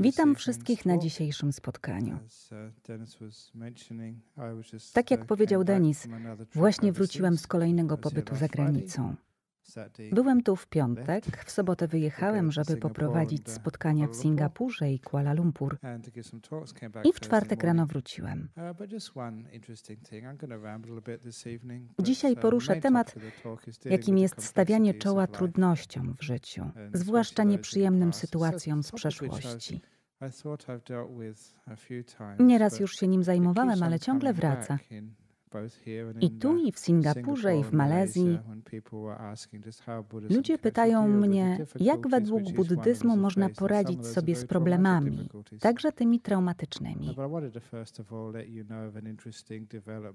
Witam wszystkich na dzisiejszym spotkaniu. Uh, tak jak uh, powiedział Denis, właśnie wróciłem z kolejnego pobytu za granicą. Byłem tu w piątek, w sobotę wyjechałem, żeby poprowadzić uh, spotkania w Singapurze i Kuala Lumpur. I w czwartek rano wróciłem. Uh, Dzisiaj uh, poruszę temat, jakim jest stawianie czoła trudnościom w życiu, zwłaszcza nieprzyjemnym sytuacjom z przeszłości. Nieraz już się nim zajmowałem, ale ciągle wraca i tu, i w Singapurze, i w Malezji ludzie pytają mnie, jak według buddyzmu można poradzić sobie z problemami, także tymi traumatycznymi.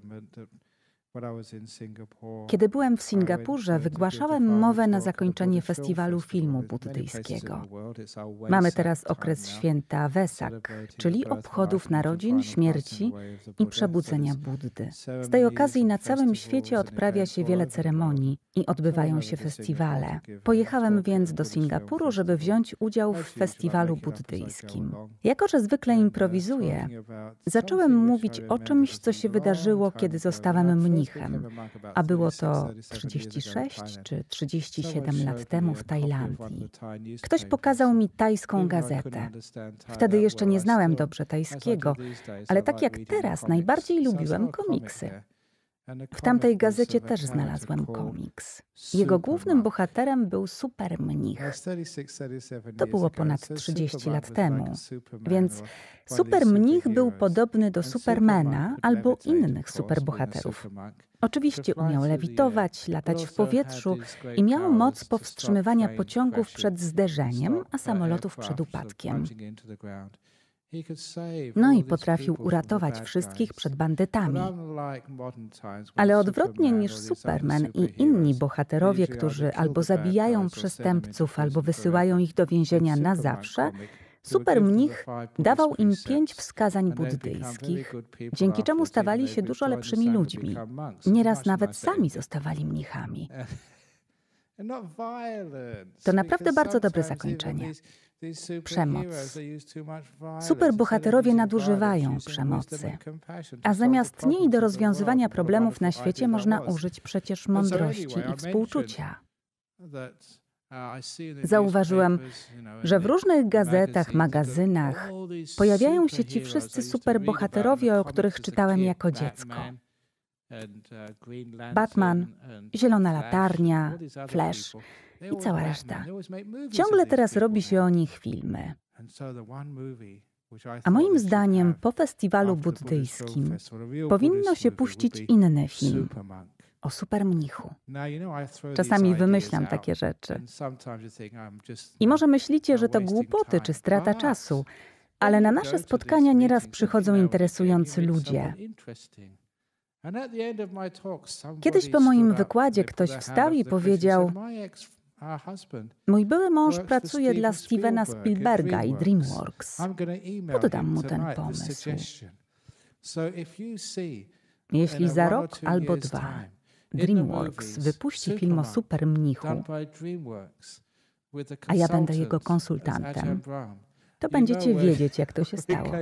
No, kiedy byłem w Singapurze, wygłaszałem mowę na zakończenie festiwalu filmu buddyjskiego. Mamy teraz okres święta Wesak, czyli obchodów narodzin, śmierci i przebudzenia Buddy. Z tej okazji na całym świecie odprawia się wiele ceremonii i odbywają się festiwale. Pojechałem więc do Singapuru, żeby wziąć udział w festiwalu buddyjskim. Jako, że zwykle uh, improwizuję, zacząłem mówić o czymś, co się wydarzyło, kiedy zostałem mniem mnichem, a było to 36 czy 37 lat temu w Tajlandii. Ktoś pokazał mi tajską gazetę. Wtedy jeszcze nie znałem dobrze tajskiego, ale tak jak teraz najbardziej lubiłem komiksy. W tamtej gazecie też znalazłem komiks. Jego głównym bohaterem był supermnich. To było ponad 30 lat temu. Więc supermnich był podobny do Supermana albo innych superbohaterów. Oczywiście umiał lewitować, latać w powietrzu i miał moc powstrzymywania pociągów przed zderzeniem, a samolotów przed upadkiem. No i potrafił uratować wszystkich przed bandytami. Ale odwrotnie niż Superman i inni bohaterowie, którzy albo zabijają przestępców, albo wysyłają ich do więzienia na zawsze, Supermnich dawał im pięć wskazań buddyjskich, dzięki czemu stawali się dużo lepszymi ludźmi. Nieraz nawet sami zostawali mnichami. To naprawdę bardzo dobre zakończenie. Przemoc. Superbohaterowie nadużywają przemocy, a zamiast niej do rozwiązywania problemów na świecie można użyć przecież mądrości i współczucia. Uh, Zauważyłem, że w różnych gazetach, magazynach pojawiają się ci wszyscy superbohaterowie, o których czytałem jako dziecko. Uh, Batman, Zielona Latarnia, Flash i cała reszta. Ciągle teraz robi się o nich filmy. A moim zdaniem po festiwalu buddyjskim powinno się puścić inny film o supermnichu. Czasami wymyślam takie rzeczy. I może myślicie, że to głupoty czy strata czasu, ale na nasze spotkania nieraz przychodzą interesujący ludzie. Kiedyś po moim wykładzie ktoś wstał i powiedział: Mój były mąż pracuje dla Stevena Spielberga i DreamWorks. Poddam mu ten pomysł. Jeśli za rok albo dwa DreamWorks wypuści film o supermnichu, a ja będę jego konsultantem, to będziecie wiedzieć, jak to się stało.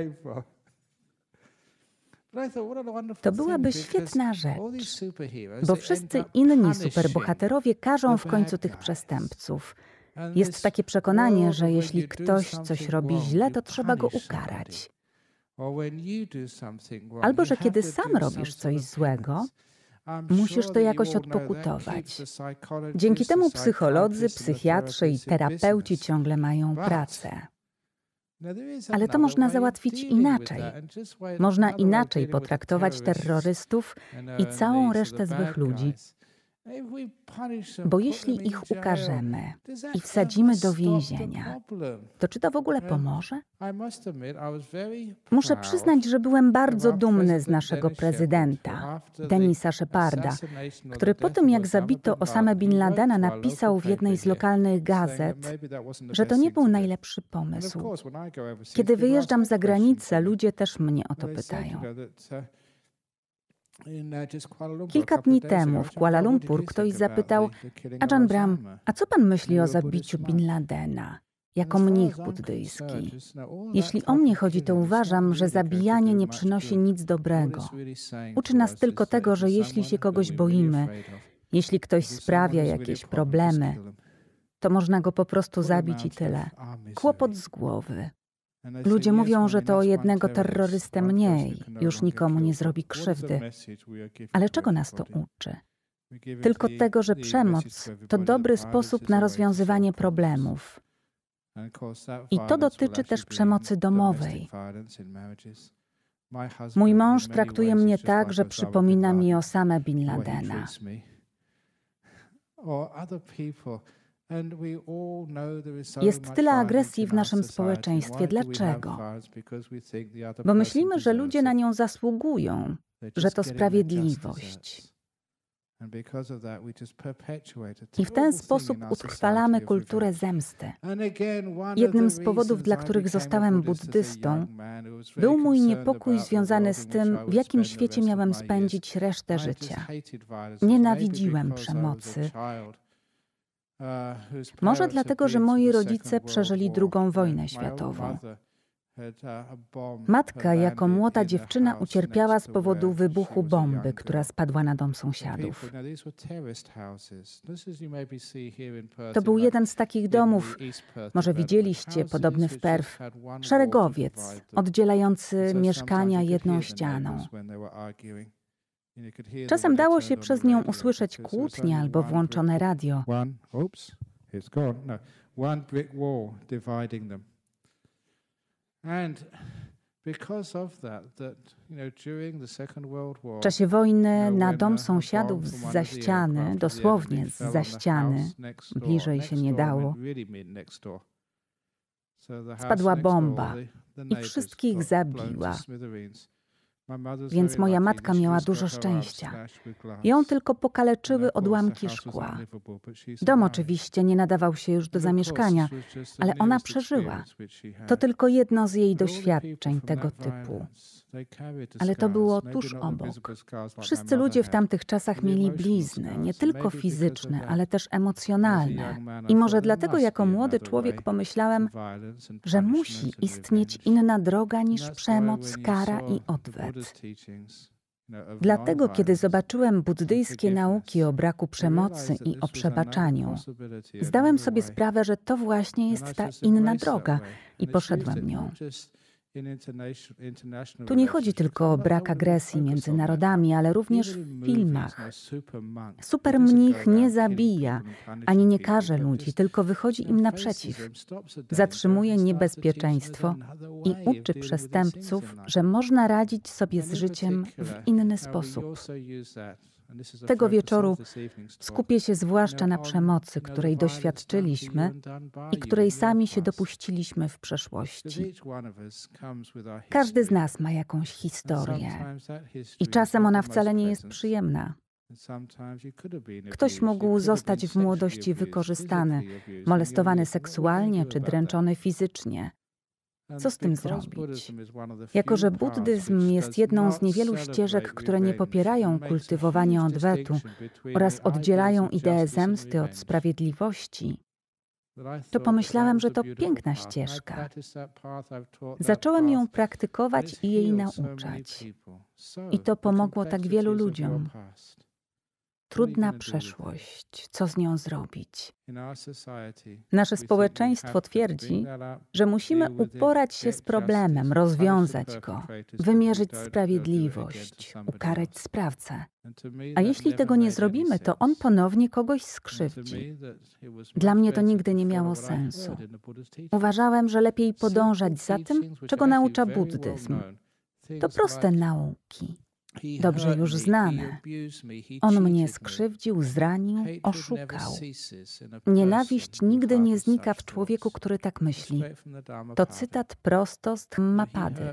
To byłaby świetna rzecz, bo wszyscy inni superbohaterowie karzą w końcu tych przestępców. Jest takie przekonanie, że jeśli ktoś coś robi źle, to trzeba go ukarać. Albo że kiedy sam robisz coś złego, musisz to jakoś odpokutować. Dzięki temu psycholodzy, psychiatrzy i terapeuci ciągle mają pracę. Ale to można załatwić inaczej. Można inaczej potraktować terrorystów i całą resztę złych ludzi, bo jeśli ich ukażemy i wsadzimy do więzienia, to czy to w ogóle pomoże? Muszę przyznać, że byłem bardzo dumny z naszego prezydenta, Denisa Sheparda, który po tym jak zabito Osama Bin Ladena napisał w jednej z lokalnych gazet, że to nie był najlepszy pomysł. Kiedy wyjeżdżam za granicę, ludzie też mnie o to pytają. Kilka dni temu w Kuala Lumpur ktoś zapytał Ajahn Brahm, a co pan myśli o zabiciu Bin Ladena? Jako mnich buddyjski. Jeśli o mnie chodzi, to uważam, że zabijanie nie przynosi nic dobrego. Uczy nas tylko tego, że jeśli się kogoś boimy, jeśli ktoś sprawia jakieś problemy, to można go po prostu zabić i tyle. Kłopot z głowy. Ludzie mówią, że to jednego terrorystę mniej, już nikomu nie zrobi krzywdy. Ale czego nas to uczy? Tylko tego, że przemoc to dobry sposób na rozwiązywanie problemów. I to dotyczy też przemocy domowej. Mój mąż traktuje mnie tak, że przypomina mi same Bin Ladena. Jest tyle agresji w naszym społeczeństwie. Dlaczego? Bo myślimy, że ludzie na nią zasługują, że to sprawiedliwość. I w ten sposób utrwalamy kulturę zemsty. Jednym z powodów, dla których zostałem buddystą, był mój niepokój związany z tym, w jakim świecie miałem spędzić resztę życia. Nienawidziłem przemocy może dlatego, że moi rodzice przeżyli II wojnę światową. Matka jako młoda dziewczyna ucierpiała z powodu wybuchu bomby, która spadła na dom sąsiadów. To był jeden z takich domów, może widzieliście, podobny w Perf, szeregowiec, oddzielający mieszkania jedną ścianą. Czasem dało się przez nią usłyszeć kłótnie albo włączone radio. No, w czasie wojny na dom uh, sąsiadów z za ściany, dosłownie z za ściany, bliżej się nie dało, spadła bomba i wszystkich zabiła. Więc moja matka miała dużo szczęścia. Ją tylko pokaleczyły odłamki szkła. Dom oczywiście nie nadawał się już do zamieszkania, ale ona przeżyła. To tylko jedno z jej doświadczeń tego typu. Ale to było tuż obok. Wszyscy ludzie w tamtych czasach mieli blizny, nie tylko fizyczne, ale też emocjonalne. I może dlatego jako młody człowiek pomyślałem, że musi istnieć inna droga niż przemoc, kara i odwet. Dlatego, kiedy zobaczyłem buddyjskie nauki o braku przemocy i o przebaczaniu, zdałem sobie sprawę, że to właśnie jest ta inna droga i poszedłem nią. Tu nie chodzi tylko o brak agresji między narodami, ale również w filmach. Supermnich nie zabija ani nie karze ludzi, tylko wychodzi im naprzeciw. Zatrzymuje niebezpieczeństwo i uczy przestępców, że można radzić sobie z życiem w inny sposób. Tego wieczoru skupię się zwłaszcza na przemocy, której doświadczyliśmy i której sami się dopuściliśmy w przeszłości. Każdy z nas ma jakąś historię i czasem ona wcale nie jest przyjemna. Ktoś mógł zostać w młodości wykorzystany, molestowany seksualnie czy dręczony fizycznie. Co z tym zrobić? Jako, że buddyzm jest jedną z niewielu ścieżek, które nie popierają kultywowania odwetu oraz oddzielają ideę zemsty od sprawiedliwości, to pomyślałem, że to piękna ścieżka. Zacząłem ją praktykować i jej nauczać. I to pomogło tak wielu ludziom. Trudna przeszłość, co z nią zrobić? Nasze społeczeństwo twierdzi, że musimy uporać się z problemem, rozwiązać go, wymierzyć sprawiedliwość, ukarać sprawcę. A jeśli tego nie zrobimy, to on ponownie kogoś skrzywdzi. Dla mnie to nigdy nie miało sensu. Uważałem, że lepiej podążać za tym, czego naucza buddyzm. To proste nauki dobrze już znane. On mnie skrzywdził, zranił, oszukał. Nienawiść nigdy nie znika w człowieku, który tak myśli. To cytat prosto z Mapady.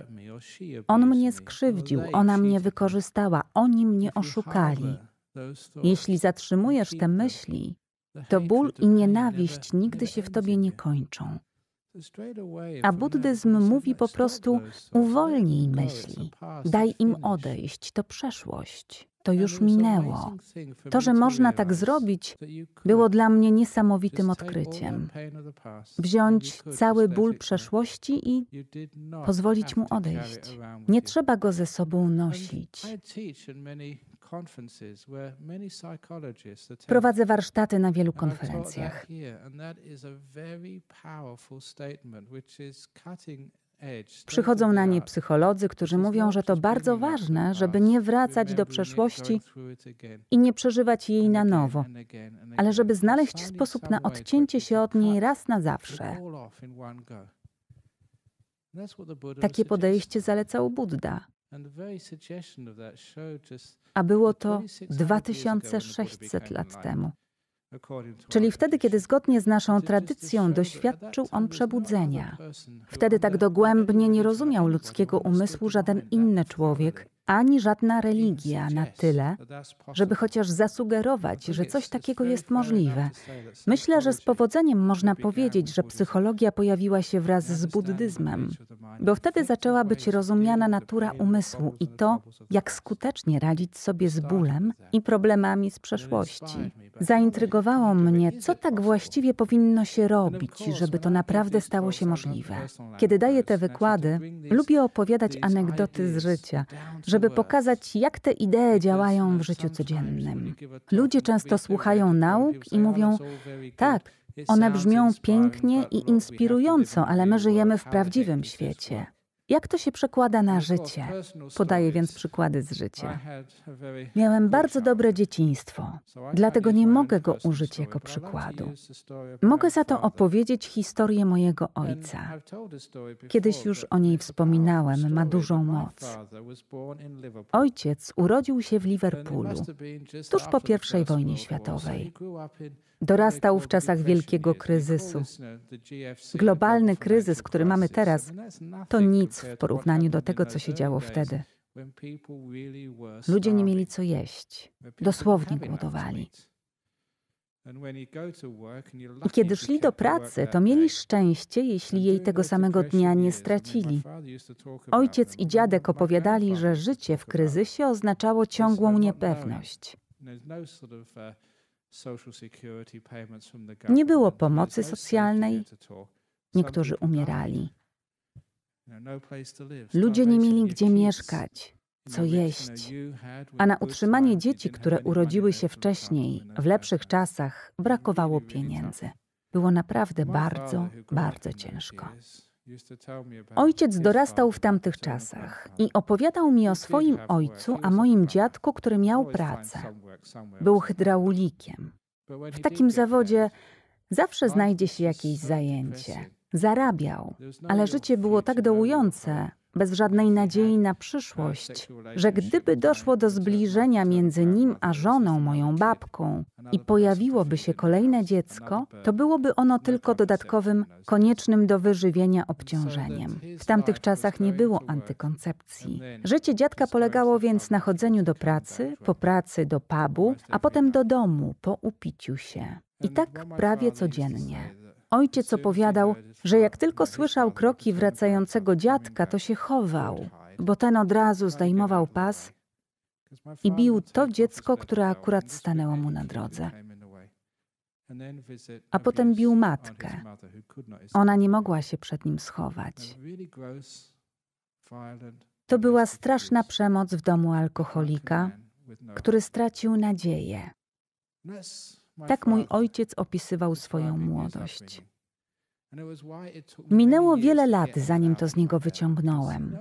On mnie skrzywdził, ona mnie wykorzystała, oni mnie oszukali. Jeśli zatrzymujesz te myśli, to ból i nienawiść nigdy się w tobie nie kończą. A buddyzm mówi po prostu: uwolnij myśli, daj im odejść, to przeszłość. To już minęło. To, że można tak zrobić, było dla mnie niesamowitym odkryciem. Wziąć cały ból przeszłości i pozwolić mu odejść. Nie trzeba go ze sobą nosić. Prowadzę warsztaty na wielu konferencjach. Przychodzą na nie psycholodzy, którzy mówią, że to bardzo ważne, żeby nie wracać do przeszłości i nie przeżywać jej na nowo, ale żeby znaleźć sposób na odcięcie się od niej raz na zawsze. Takie podejście zalecał Buddha. A było to 2600 lat temu. Czyli wtedy, kiedy zgodnie z naszą tradycją doświadczył on przebudzenia. Wtedy tak dogłębnie nie rozumiał ludzkiego umysłu żaden inny człowiek, ani żadna religia na tyle, żeby chociaż zasugerować, że coś takiego jest możliwe. Myślę, że z powodzeniem można powiedzieć, że psychologia pojawiła się wraz z buddyzmem, bo wtedy zaczęła być rozumiana natura umysłu i to, jak skutecznie radzić sobie z bólem i problemami z przeszłości. Zaintrygowało mnie, co tak właściwie powinno się robić, żeby to naprawdę stało się możliwe. Kiedy daję te wykłady, lubię opowiadać anegdoty z życia, że żeby pokazać, jak te idee działają w życiu codziennym. Ludzie często słuchają nauk i mówią, tak, one brzmią pięknie i inspirująco, ale my żyjemy w prawdziwym świecie. Jak to się przekłada na życie? Podaję więc przykłady z życia. Miałem bardzo dobre dzieciństwo, dlatego nie mogę go użyć jako przykładu. Mogę za to opowiedzieć historię mojego ojca. Kiedyś już o niej wspominałem, ma dużą moc. Ojciec urodził się w Liverpoolu, tuż po I wojnie światowej dorastał w czasach wielkiego kryzysu. Globalny kryzys, który mamy teraz, to nic w porównaniu do tego, co się działo wtedy. Ludzie nie mieli co jeść, dosłownie głodowali. I kiedy szli do pracy, to mieli szczęście, jeśli jej tego samego dnia nie stracili. Ojciec i dziadek opowiadali, że życie w kryzysie oznaczało ciągłą niepewność. Nie było pomocy socjalnej, niektórzy umierali. No Ludzie nie mieli gdzie mieszkać, co jeść, a na utrzymanie dzieci, które urodziły się wcześniej, w lepszych czasach, brakowało pieniędzy. Było naprawdę bardzo, bardzo ciężko. Ojciec dorastał w tamtych czasach i opowiadał mi o swoim ojcu, a moim dziadku, który miał pracę. Był hydraulikiem. W takim zawodzie zawsze znajdzie się jakieś zajęcie. Zarabiał, ale życie było tak dołujące, bez żadnej nadziei na przyszłość, że gdyby doszło do zbliżenia między nim a żoną, moją babką, i pojawiłoby się kolejne dziecko, to byłoby ono tylko dodatkowym, koniecznym do wyżywienia obciążeniem. W tamtych czasach nie było antykoncepcji. Życie dziadka polegało więc na chodzeniu do pracy, po pracy do pubu, a potem do domu po upiciu się. I tak prawie codziennie. Ojciec opowiadał, że jak tylko słyszał kroki wracającego dziadka, to się chował, bo ten od razu zdejmował pas i bił to dziecko, które akurat stanęło mu na drodze. A potem bił matkę. Ona nie mogła się przed nim schować. To była straszna przemoc w domu alkoholika, który stracił nadzieję. Tak mój ojciec opisywał swoją młodość. Minęło wiele lat, zanim to z niego wyciągnąłem.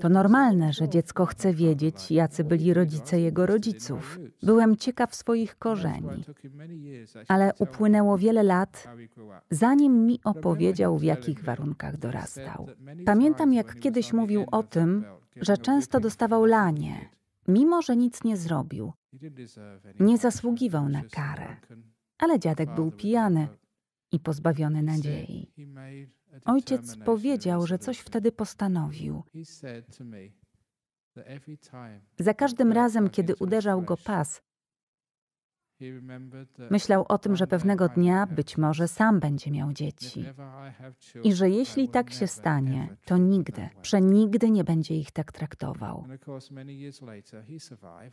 To normalne, że dziecko chce wiedzieć, jacy byli rodzice jego rodziców. Byłem ciekaw swoich korzeni. Ale upłynęło wiele lat, zanim mi opowiedział, w jakich warunkach dorastał. Pamiętam, jak kiedyś mówił o tym, że często dostawał lanie, Mimo, że nic nie zrobił, nie zasługiwał na karę, ale dziadek był pijany i pozbawiony nadziei. Ojciec powiedział, że coś wtedy postanowił. Za każdym razem, kiedy uderzał go pas, Myślał o tym, że pewnego dnia być może sam będzie miał dzieci i że jeśli tak się stanie, to nigdy, przenigdy nie będzie ich tak traktował.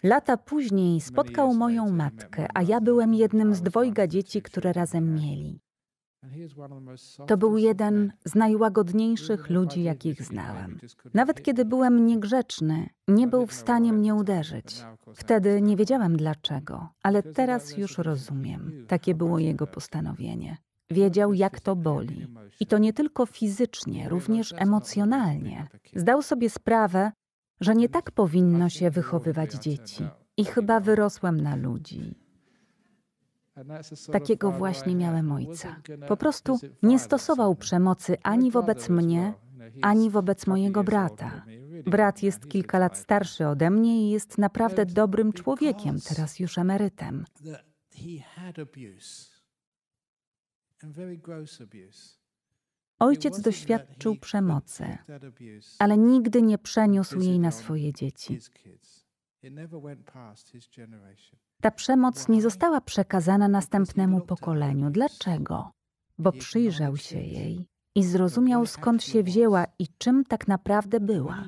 Lata później spotkał moją matkę, a ja byłem jednym z dwojga dzieci, które razem mieli. To był jeden z najłagodniejszych ludzi, jakich znałem. Nawet kiedy byłem niegrzeczny, nie był w stanie mnie uderzyć. Wtedy nie wiedziałem dlaczego, ale teraz już rozumiem. Takie było jego postanowienie. Wiedział, jak to boli. I to nie tylko fizycznie, również emocjonalnie. Zdał sobie sprawę, że nie tak powinno się wychowywać dzieci. I chyba wyrosłem na ludzi. Takiego właśnie miałem ojca. Po prostu nie stosował przemocy ani wobec mnie, ani wobec mojego brata. Brat jest kilka lat starszy ode mnie i jest naprawdę dobrym człowiekiem, teraz już emerytem. Ojciec doświadczył przemocy, ale nigdy nie przeniósł jej na swoje dzieci ta przemoc nie została przekazana następnemu pokoleniu. Dlaczego? Bo przyjrzał się jej i zrozumiał, skąd się wzięła i czym tak naprawdę była.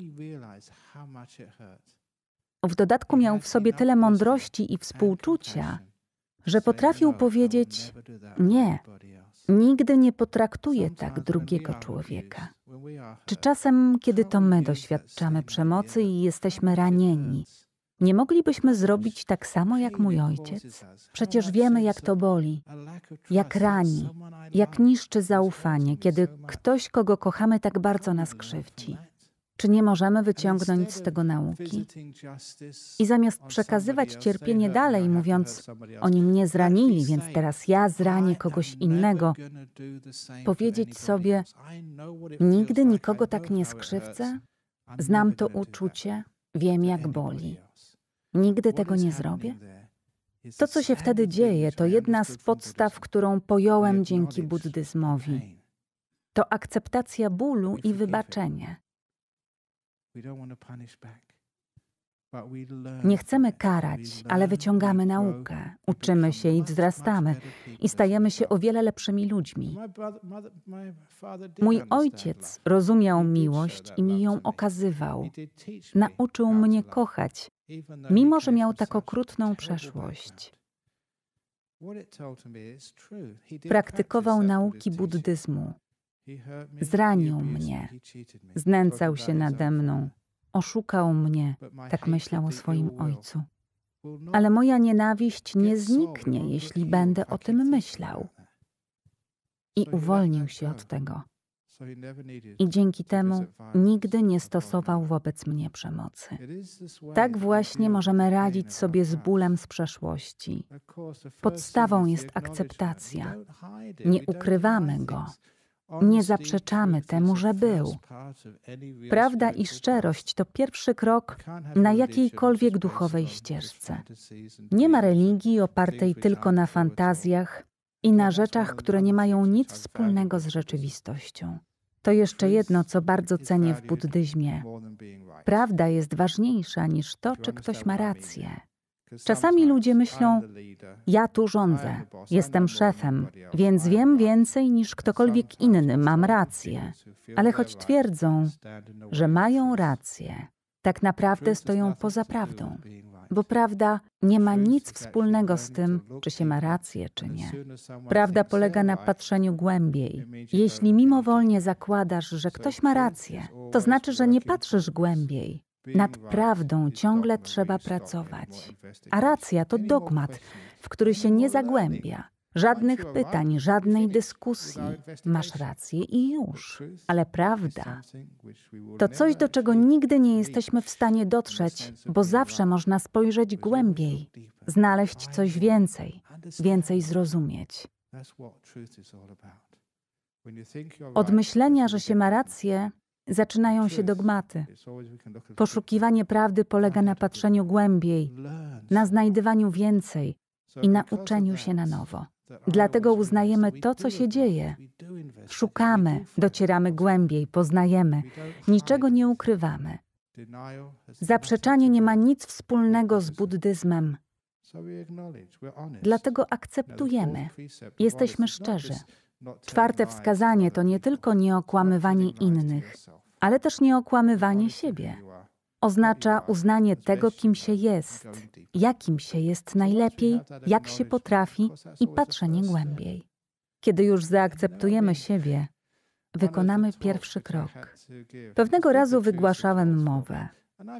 W dodatku miał w sobie tyle mądrości i współczucia, że potrafił powiedzieć: Nie, nigdy nie potraktuję tak drugiego człowieka. Czy czasem, kiedy to my doświadczamy przemocy i jesteśmy ranieni, nie moglibyśmy zrobić tak samo jak mój ojciec? Przecież wiemy, jak to boli, jak rani, jak niszczy zaufanie, kiedy ktoś, kogo kochamy, tak bardzo nas krzywdzi. Czy nie możemy wyciągnąć z tego nauki? I zamiast przekazywać cierpienie dalej, mówiąc, oni mnie zranili, więc teraz ja zranię kogoś innego, powiedzieć sobie, nigdy nikogo tak nie skrzywdzę? Znam to uczucie, wiem jak boli. Nigdy tego nie zrobię? To, co się wtedy dzieje, to jedna z podstaw, którą pojąłem dzięki buddyzmowi. To akceptacja bólu i wybaczenie. Nie chcemy karać, ale wyciągamy naukę, uczymy się i wzrastamy i stajemy się o wiele lepszymi ludźmi. Mój ojciec rozumiał miłość i mi ją okazywał. Nauczył mnie kochać mimo że miał tak okrutną przeszłość. Praktykował nauki buddyzmu. Zranił mnie, znęcał się nade mną, oszukał mnie, tak myślał o swoim ojcu. Ale moja nienawiść nie zniknie, jeśli będę o tym myślał. I uwolnił się od tego i dzięki temu nigdy nie stosował wobec mnie przemocy. Tak właśnie możemy radzić sobie z bólem z przeszłości. Podstawą jest akceptacja. Nie ukrywamy go. Nie zaprzeczamy temu, że był. Prawda i szczerość to pierwszy krok na jakiejkolwiek duchowej ścieżce. Nie ma religii opartej tylko na fantazjach i na rzeczach, które nie mają nic wspólnego z rzeczywistością. To jeszcze jedno, co bardzo cenię w buddyzmie. Prawda jest ważniejsza niż to, czy ktoś ma rację. Czasami ludzie myślą: Ja tu rządzę, jestem szefem, więc wiem więcej niż ktokolwiek inny, mam rację. Ale choć twierdzą, że mają rację, tak naprawdę stoją poza prawdą bo prawda nie ma nic wspólnego z tym, czy się ma rację, czy nie. Prawda polega na patrzeniu głębiej. Jeśli mimowolnie zakładasz, że ktoś ma rację, to znaczy, że nie patrzysz głębiej. Nad prawdą ciągle trzeba pracować. A racja to dogmat, w który się nie zagłębia. Żadnych pytań, żadnej dyskusji. Masz rację i już. Ale prawda to coś, do czego nigdy nie jesteśmy w stanie dotrzeć, bo zawsze można spojrzeć głębiej, znaleźć coś więcej, więcej zrozumieć. Od myślenia, że się ma rację, zaczynają się dogmaty. Poszukiwanie prawdy polega na patrzeniu głębiej, na znajdywaniu więcej i na uczeniu się na nowo. Dlatego uznajemy to, co się dzieje. Szukamy, docieramy głębiej, poznajemy, niczego nie ukrywamy. Zaprzeczanie nie ma nic wspólnego z buddyzmem. Dlatego akceptujemy, jesteśmy szczerzy. Czwarte wskazanie to nie tylko nieokłamywanie innych, ale też nieokłamywanie siebie oznacza uznanie tego, kim się jest, jakim się jest najlepiej, jak się potrafi i patrzenie głębiej. Kiedy już zaakceptujemy siebie, wykonamy pierwszy krok. Pewnego razu wygłaszałem mowę.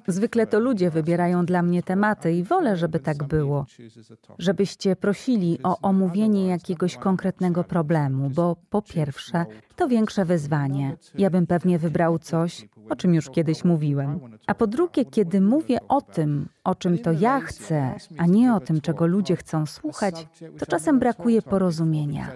Zwykle to ludzie wybierają dla mnie tematy i wolę, żeby tak było, żebyście prosili o omówienie jakiegoś konkretnego problemu, bo po pierwsze, to większe wyzwanie. Ja bym pewnie wybrał coś, o czym już kiedyś mówiłem. A po drugie, kiedy mówię o tym, o czym to ja chcę, a nie o tym, czego ludzie chcą słuchać, to czasem brakuje porozumienia.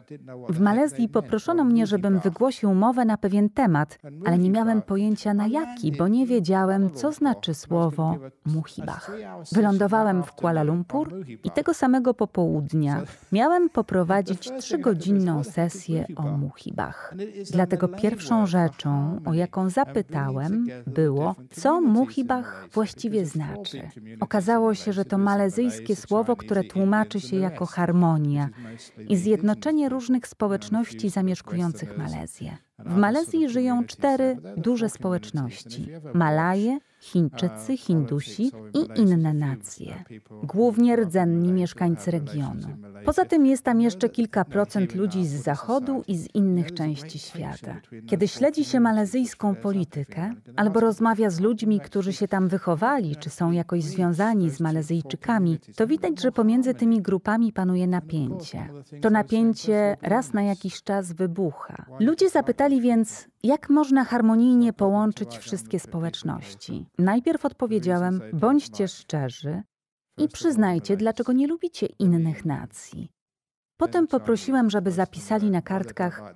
W Malezji poproszono mnie, żebym wygłosił mowę na pewien temat, ale nie miałem pojęcia na jaki, bo nie wiedziałem, co znaczy słowo muhibach. Wylądowałem w Kuala Lumpur i tego samego popołudnia miałem poprowadzić trzygodzinną sesję o muhibach. Dlatego pierwszą rzeczą, o jaką zapytałem, było, co muhibah właściwie znaczy. Okazało się, że to malezyjskie słowo, które tłumaczy się jako harmonia i zjednoczenie różnych społeczności zamieszkujących Malezję. W Malezji żyją cztery duże społeczności: Malaje, Chińczycy, Hindusi i inne nacje, głównie rdzenni mieszkańcy regionu. Poza tym jest tam jeszcze kilka procent ludzi z zachodu i z innych części świata. Kiedy śledzi się malezyjską politykę albo rozmawia z ludźmi, którzy się tam wychowali czy są jakoś związani z Malezyjczykami, to widać, że pomiędzy tymi grupami panuje napięcie. To napięcie raz na jakiś czas wybucha. Ludzie zapytali więc, jak można harmonijnie połączyć wszystkie społeczności? Najpierw odpowiedziałem: bądźcie szczerzy i przyznajcie, dlaczego nie lubicie innych nacji. Potem poprosiłam, żeby zapisali na kartkach,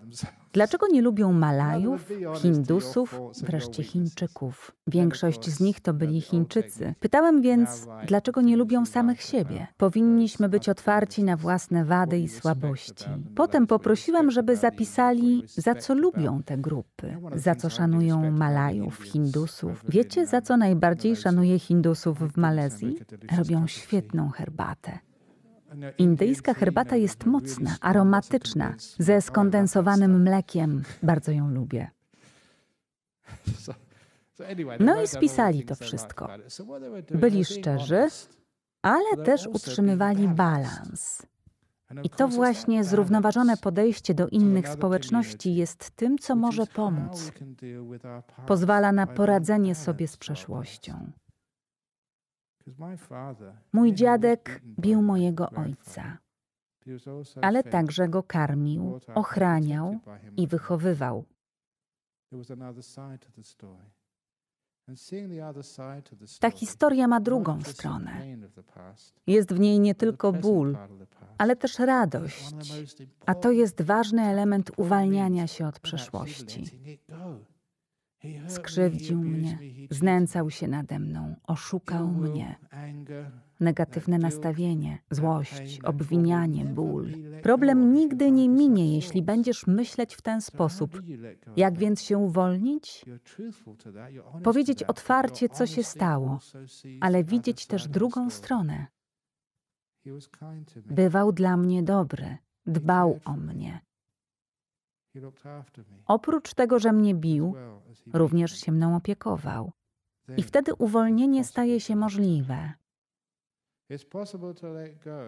dlaczego nie lubią Malajów, Hindusów, wreszcie Chińczyków. Większość z nich to byli Chińczycy. Pytałem więc, dlaczego nie lubią samych siebie. Powinniśmy być otwarci na własne wady i słabości. Potem poprosiłam, żeby zapisali, za co lubią te grupy, za co szanują Malajów, Hindusów. Wiecie, za co najbardziej szanuję Hindusów w Malezji? Robią świetną herbatę. Indyjska herbata jest mocna, aromatyczna, ze skondensowanym mlekiem. Bardzo ją lubię. No i spisali to wszystko. Byli szczerzy, ale też utrzymywali balans. I to właśnie zrównoważone podejście do innych społeczności jest tym, co może pomóc. Pozwala na poradzenie sobie z przeszłością. Mój dziadek bił mojego ojca, ale także go karmił, ochraniał i wychowywał. Ta historia ma drugą stronę. Jest w niej nie tylko ból, ale też radość, a to jest ważny element uwalniania się od przeszłości. Skrzywdził mnie, znęcał się nade mną, oszukał mnie. Negatywne nastawienie, złość, obwinianie, ból. Problem nigdy nie minie, jeśli będziesz myśleć w ten sposób. Jak więc się uwolnić? Powiedzieć otwarcie, co się stało, ale widzieć też drugą stronę. Bywał dla mnie dobry, dbał o mnie. Oprócz tego, że mnie bił, również się mną opiekował. I wtedy uwolnienie staje się możliwe.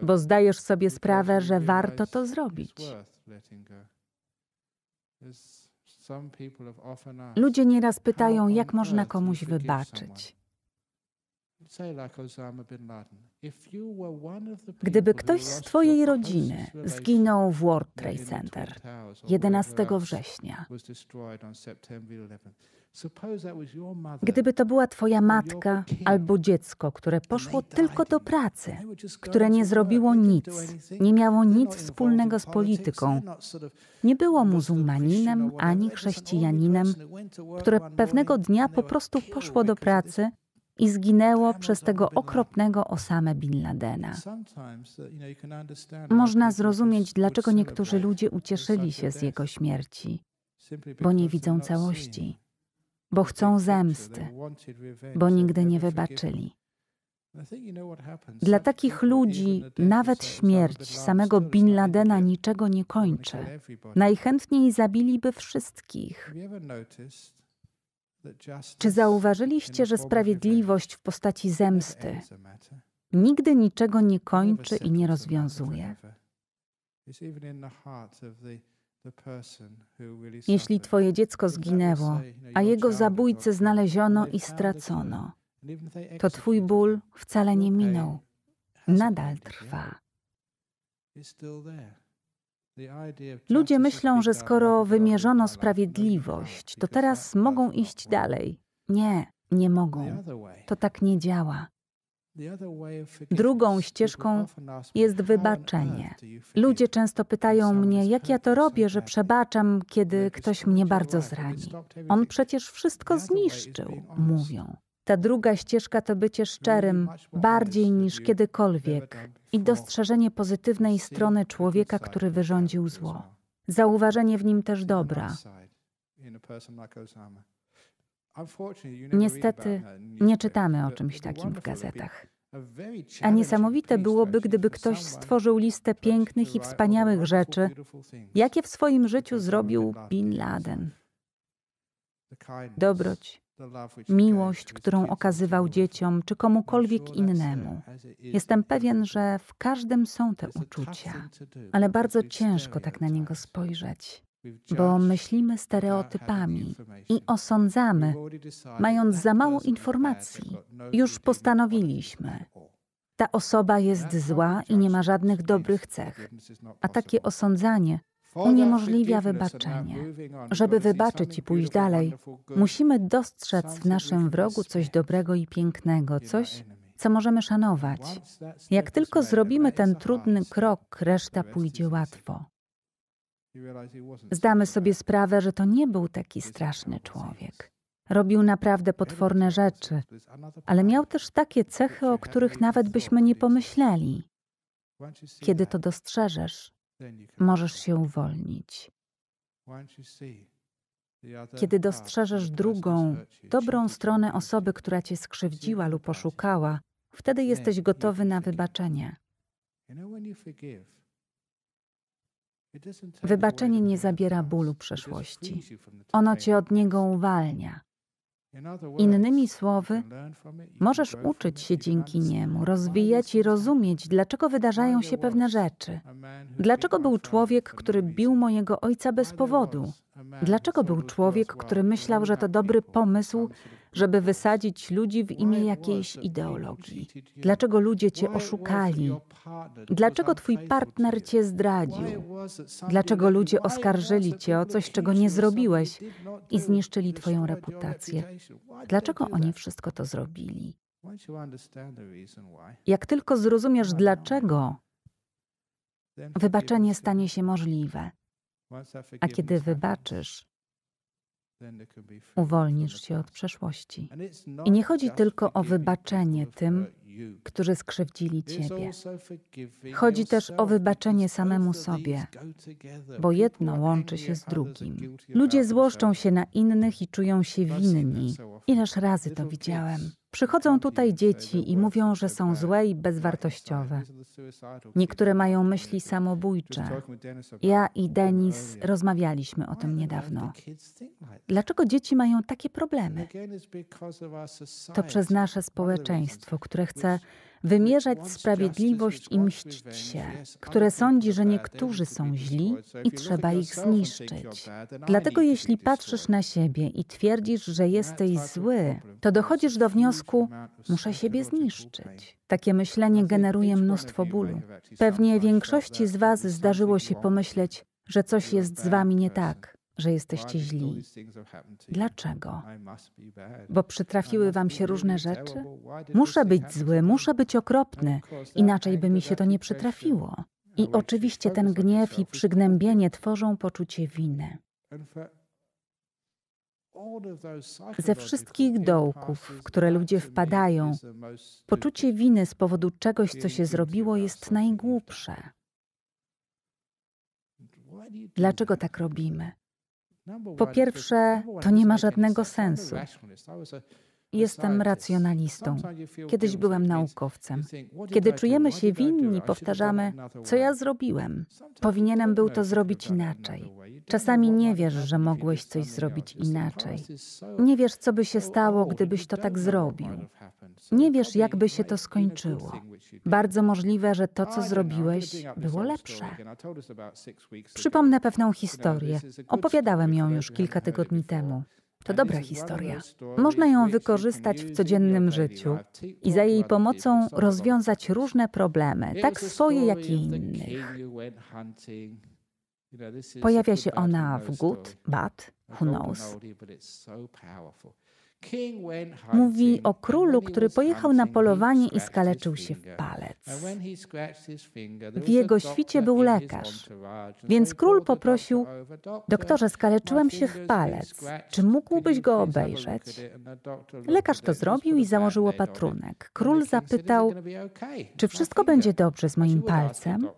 Bo zdajesz sobie sprawę, że warto to zrobić. Ludzie nieraz pytają, jak można komuś wybaczyć. Gdyby ktoś z Twojej rodziny zginął w World Trade Center 11 września, Gdyby to była Twoja matka albo dziecko, które poszło tylko do pracy, które nie zrobiło nic, nie miało nic wspólnego z polityką, nie było muzułmaninem ani chrześcijaninem, które pewnego dnia po prostu poszło do pracy, i zginęło przez tego okropnego Osama Bin Ladena. Uh, Można zrozumieć, dlaczego niektórzy ludzie ucieszyli się z jego śmierci, bo nie widzą całości, bo chcą zemsty, bo nigdy nie wybaczyli. Dla uh, takich ludzi nawet śmierć samego Bin Ladena niczego nie kończy. Najchętniej zabiliby wszystkich. Czy zauważyliście, że sprawiedliwość w postaci zemsty nigdy niczego nie kończy i nie rozwiązuje? Jeśli twoje dziecko zginęło, a jego zabójcę znaleziono i stracono, to twój ból wcale nie minął, nadal trwa. Ludzie myślą, że skoro wymierzono sprawiedliwość, to teraz mogą iść dalej. Nie, nie mogą. To tak nie działa. Drugą ścieżką jest wybaczenie. Ludzie często pytają mnie, jak ja to robię, że przebaczam, kiedy ktoś mnie bardzo zrani. On przecież wszystko zniszczył, mówią. Ta druga ścieżka to bycie szczerym, bardziej niż kiedykolwiek, i dostrzeżenie pozytywnej strony człowieka, który wyrządził zło. Zauważenie w nim też dobra. Niestety nie czytamy o czymś takim w gazetach. A niesamowite byłoby, gdyby ktoś stworzył listę pięknych i wspaniałych rzeczy, jakie w swoim życiu zrobił Bin Laden. Dobroć, miłość, którą okazywał dzieciom czy komukolwiek innemu. Jestem pewien, że w każdym są te uczucia, ale bardzo ciężko tak na niego spojrzeć, bo myślimy stereotypami i osądzamy, mając za mało informacji. Już postanowiliśmy. Ta osoba jest zła i nie ma żadnych dobrych cech, a takie osądzanie uniemożliwia wybaczenie. Żeby wybaczyć i pójść dalej, musimy dostrzec w naszym wrogu coś dobrego i pięknego, coś, co możemy szanować. Jak tylko zrobimy ten trudny krok, reszta pójdzie łatwo. Zdamy sobie sprawę, że to nie był taki straszny człowiek. Robił naprawdę potworne rzeczy, ale miał też takie cechy, o których nawet byśmy nie pomyśleli. Kiedy to dostrzeżesz, możesz się uwolnić. Kiedy dostrzeżesz drugą, dobrą stronę osoby, która cię skrzywdziła lub oszukała, wtedy jesteś gotowy na wybaczenie. Wybaczenie nie zabiera bólu przeszłości. Ono cię od niego uwalnia. Innymi słowy, możesz uczyć się dzięki niemu, rozwijać i rozumieć, dlaczego wydarzają się pewne rzeczy. Dlaczego był człowiek, który bił mojego ojca bez powodu? Dlaczego był człowiek, który myślał, że to dobry pomysł, żeby wysadzić ludzi w imię jakiejś ideologii? Dlaczego ludzie cię oszukali? Dlaczego twój partner cię zdradził? Dlaczego ludzie oskarżyli cię o coś, czego nie zrobiłeś i zniszczyli twoją reputację? Dlaczego oni wszystko to zrobili? Jak tylko zrozumiesz dlaczego, wybaczenie stanie się możliwe. A kiedy wybaczysz, uwolnisz się od przeszłości. I nie chodzi tylko o wybaczenie tym, którzy skrzywdzili Ciebie. Chodzi też o wybaczenie samemu sobie, bo jedno łączy się z drugim. Ludzie złoszczą się na innych i czują się winni. Ileż razy to widziałem. Przychodzą tutaj dzieci i mówią, że są złe i bezwartościowe. Niektóre mają myśli samobójcze. Ja i Denis rozmawialiśmy o tym niedawno. Dlaczego dzieci mają takie problemy? To przez nasze społeczeństwo, które chce wymierzać sprawiedliwość i mścić się, które sądzi, że niektórzy są źli i trzeba ich zniszczyć. Dlatego jeśli patrzysz na siebie i twierdzisz, że jesteś zły, to dochodzisz do wniosku, muszę siebie zniszczyć. Takie myślenie generuje mnóstwo bólu. Pewnie większości z Was zdarzyło się pomyśleć, że coś jest z Wami nie tak że jesteście źli. Dlaczego? Bo przytrafiły wam się różne rzeczy? Muszę być zły, muszę być okropny, inaczej by mi się to nie przytrafiło. I oczywiście ten gniew i przygnębienie tworzą poczucie winy. Ze wszystkich dołków, w które ludzie wpadają, poczucie winy z powodu czegoś, co się zrobiło, jest najgłupsze. Dlaczego tak robimy? Po pierwsze, to nie ma żadnego sensu. Jestem racjonalistą. Kiedyś byłem naukowcem. Kiedy czujemy się winni, powtarzamy, co ja zrobiłem. Powinienem był to zrobić inaczej. Czasami nie wiesz, że mogłeś coś zrobić inaczej. Nie wiesz, co by się stało, gdybyś to tak zrobił. Nie wiesz, jak by się to skończyło. Bardzo możliwe, że to, co zrobiłeś, było lepsze. Przypomnę pewną historię. Opowiadałem ją już kilka tygodni temu. To dobra historia. Można ją wykorzystać w codziennym życiu i za jej pomocą rozwiązać różne problemy, tak swoje, jak i innych. Pojawia się ona w Gut, Bad, Who Knows. Mówi o królu, który pojechał na polowanie i skaleczył się w palec. W jego świcie był lekarz, więc król poprosił: Doktorze, skaleczyłem się w palec, czy mógłbyś go obejrzeć? Lekarz to zrobił i założył opatrunek. Król zapytał: Czy wszystko będzie dobrze z moim palcem?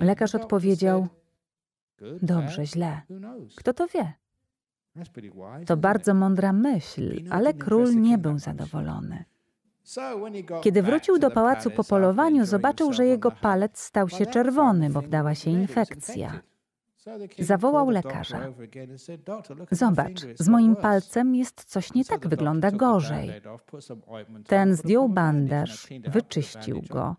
Lekarz odpowiedział: Dobrze, źle. Kto to wie? To bardzo mądra myśl, ale król nie był zadowolony. Kiedy wrócił do pałacu po polowaniu, zobaczył, że jego palec stał się czerwony, bo wdała się infekcja. Zawołał lekarza. Zobacz, z moim palcem jest coś nie tak, wygląda gorzej. Ten zdjął bandaż, wyczyścił go,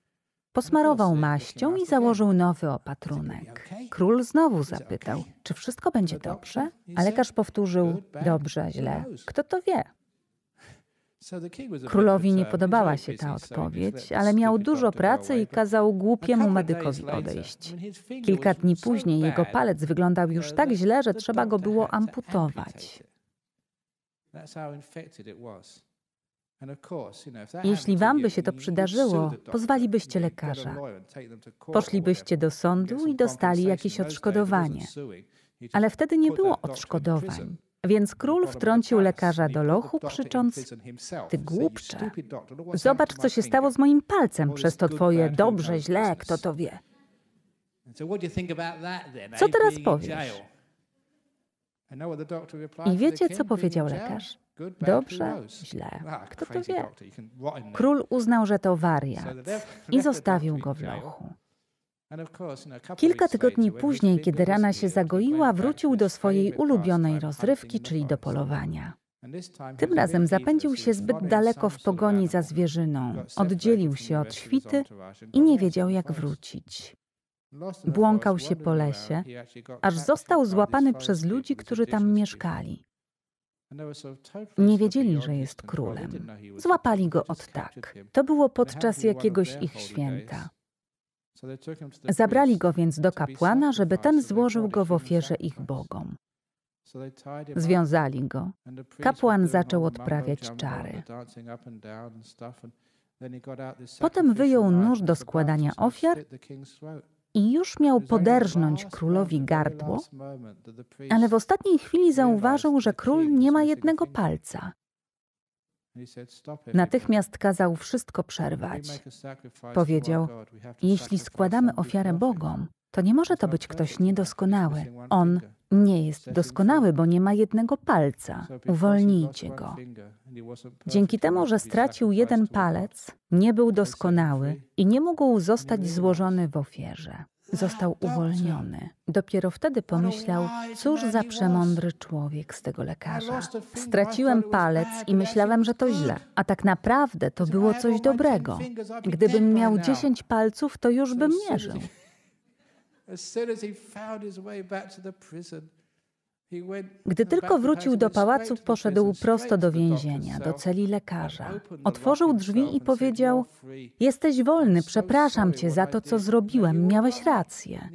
Posmarował maścią i założył nowy opatrunek. Król znowu zapytał, czy wszystko będzie dobrze? A lekarz powtórzył, dobrze, źle. Kto to wie? Królowi nie podobała się ta odpowiedź, ale miał dużo pracy i kazał głupiemu medykowi odejść. Kilka dni później jego palec wyglądał już tak źle, że trzeba go było amputować. Jeśli wam by się to przydarzyło, pozwalibyście lekarza. Poszlibyście do sądu i dostali jakieś odszkodowanie. Ale wtedy nie było odszkodowań. Więc król wtrącił lekarza do lochu, krzycząc: Ty głupcze, no zobacz, co się stało z moim palcem przez to twoje dobrze, źle, kto to wie. Co teraz powiesz? No I wiecie, co powiedział lekarz? Dobrze, źle. Ah, Kto to wie? Król uznał, że to wariat i zostawił go w lochu. Kilka tygodni później, kiedy rana się zagoiła, wrócił do swojej ulubionej rozrywki, czyli do polowania. Tym razem zapędził się zbyt daleko w pogoni za zwierzyną, oddzielił się od świty i nie wiedział, jak wrócić. Błąkał się po lesie, aż został złapany przez ludzi, którzy tam mieszkali. Nie wiedzieli, że jest królem. Złapali go od tak. tak. To było podczas jakiegoś ich święta. Zabrali go więc do kapłana, żeby ten złożył go w ofierze ich bogom. Związali go. Kapłan zaczął odprawiać czary. Potem wyjął nóż do składania ofiar i już miał poderżnąć królowi gardło, ale w ostatniej chwili zauważył, że król nie ma jednego palca. Natychmiast kazał wszystko przerwać. Powiedział: Jeśli składamy ofiarę Bogom, to nie może to być ktoś niedoskonały. On nie jest doskonały, bo nie ma jednego palca. Uwolnijcie go. Dzięki temu, że stracił jeden palec, nie był doskonały i nie mógł zostać złożony w ofierze. Został uwolniony. Dopiero wtedy pomyślał, cóż za przemądry człowiek z tego lekarza. Straciłem palec i myślałem, że to źle, a tak naprawdę to było coś dobrego. Gdybym miał dziesięć palców, to już bym mierzył. Gdy tylko wrócił do pałacu, poszedł prosto do więzienia, do celi lekarza. Otworzył drzwi i powiedział: Jesteś wolny, przepraszam cię za to, co zrobiłem, miałeś rację.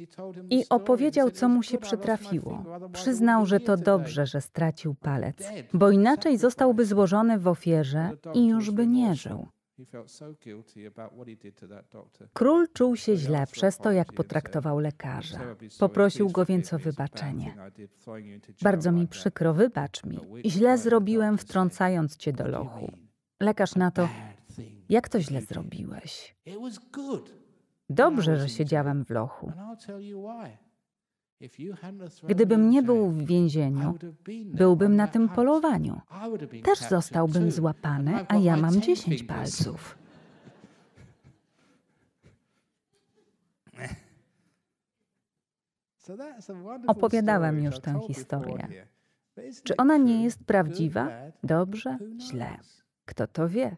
I opowiedział, co mu się przytrafiło. Przyznał, że to dobrze, że stracił palec, bo inaczej zostałby złożony w ofierze i już by nie żył. Król czuł się źle przez to, jak potraktował lekarza. Poprosił go więc o wybaczenie. Bardzo mi przykro, wybacz mi. Źle zrobiłem, wtrącając cię do lochu. Lekarz na to, jak to źle zrobiłeś? Dobrze, że siedziałem w lochu. Gdybym nie był w więzieniu, byłbym na tym polowaniu. Też zostałbym złapany, a ja mam dziesięć palców. Opowiadałem już tę historię. Czy ona nie jest prawdziwa? Dobrze, źle. Kto to wie?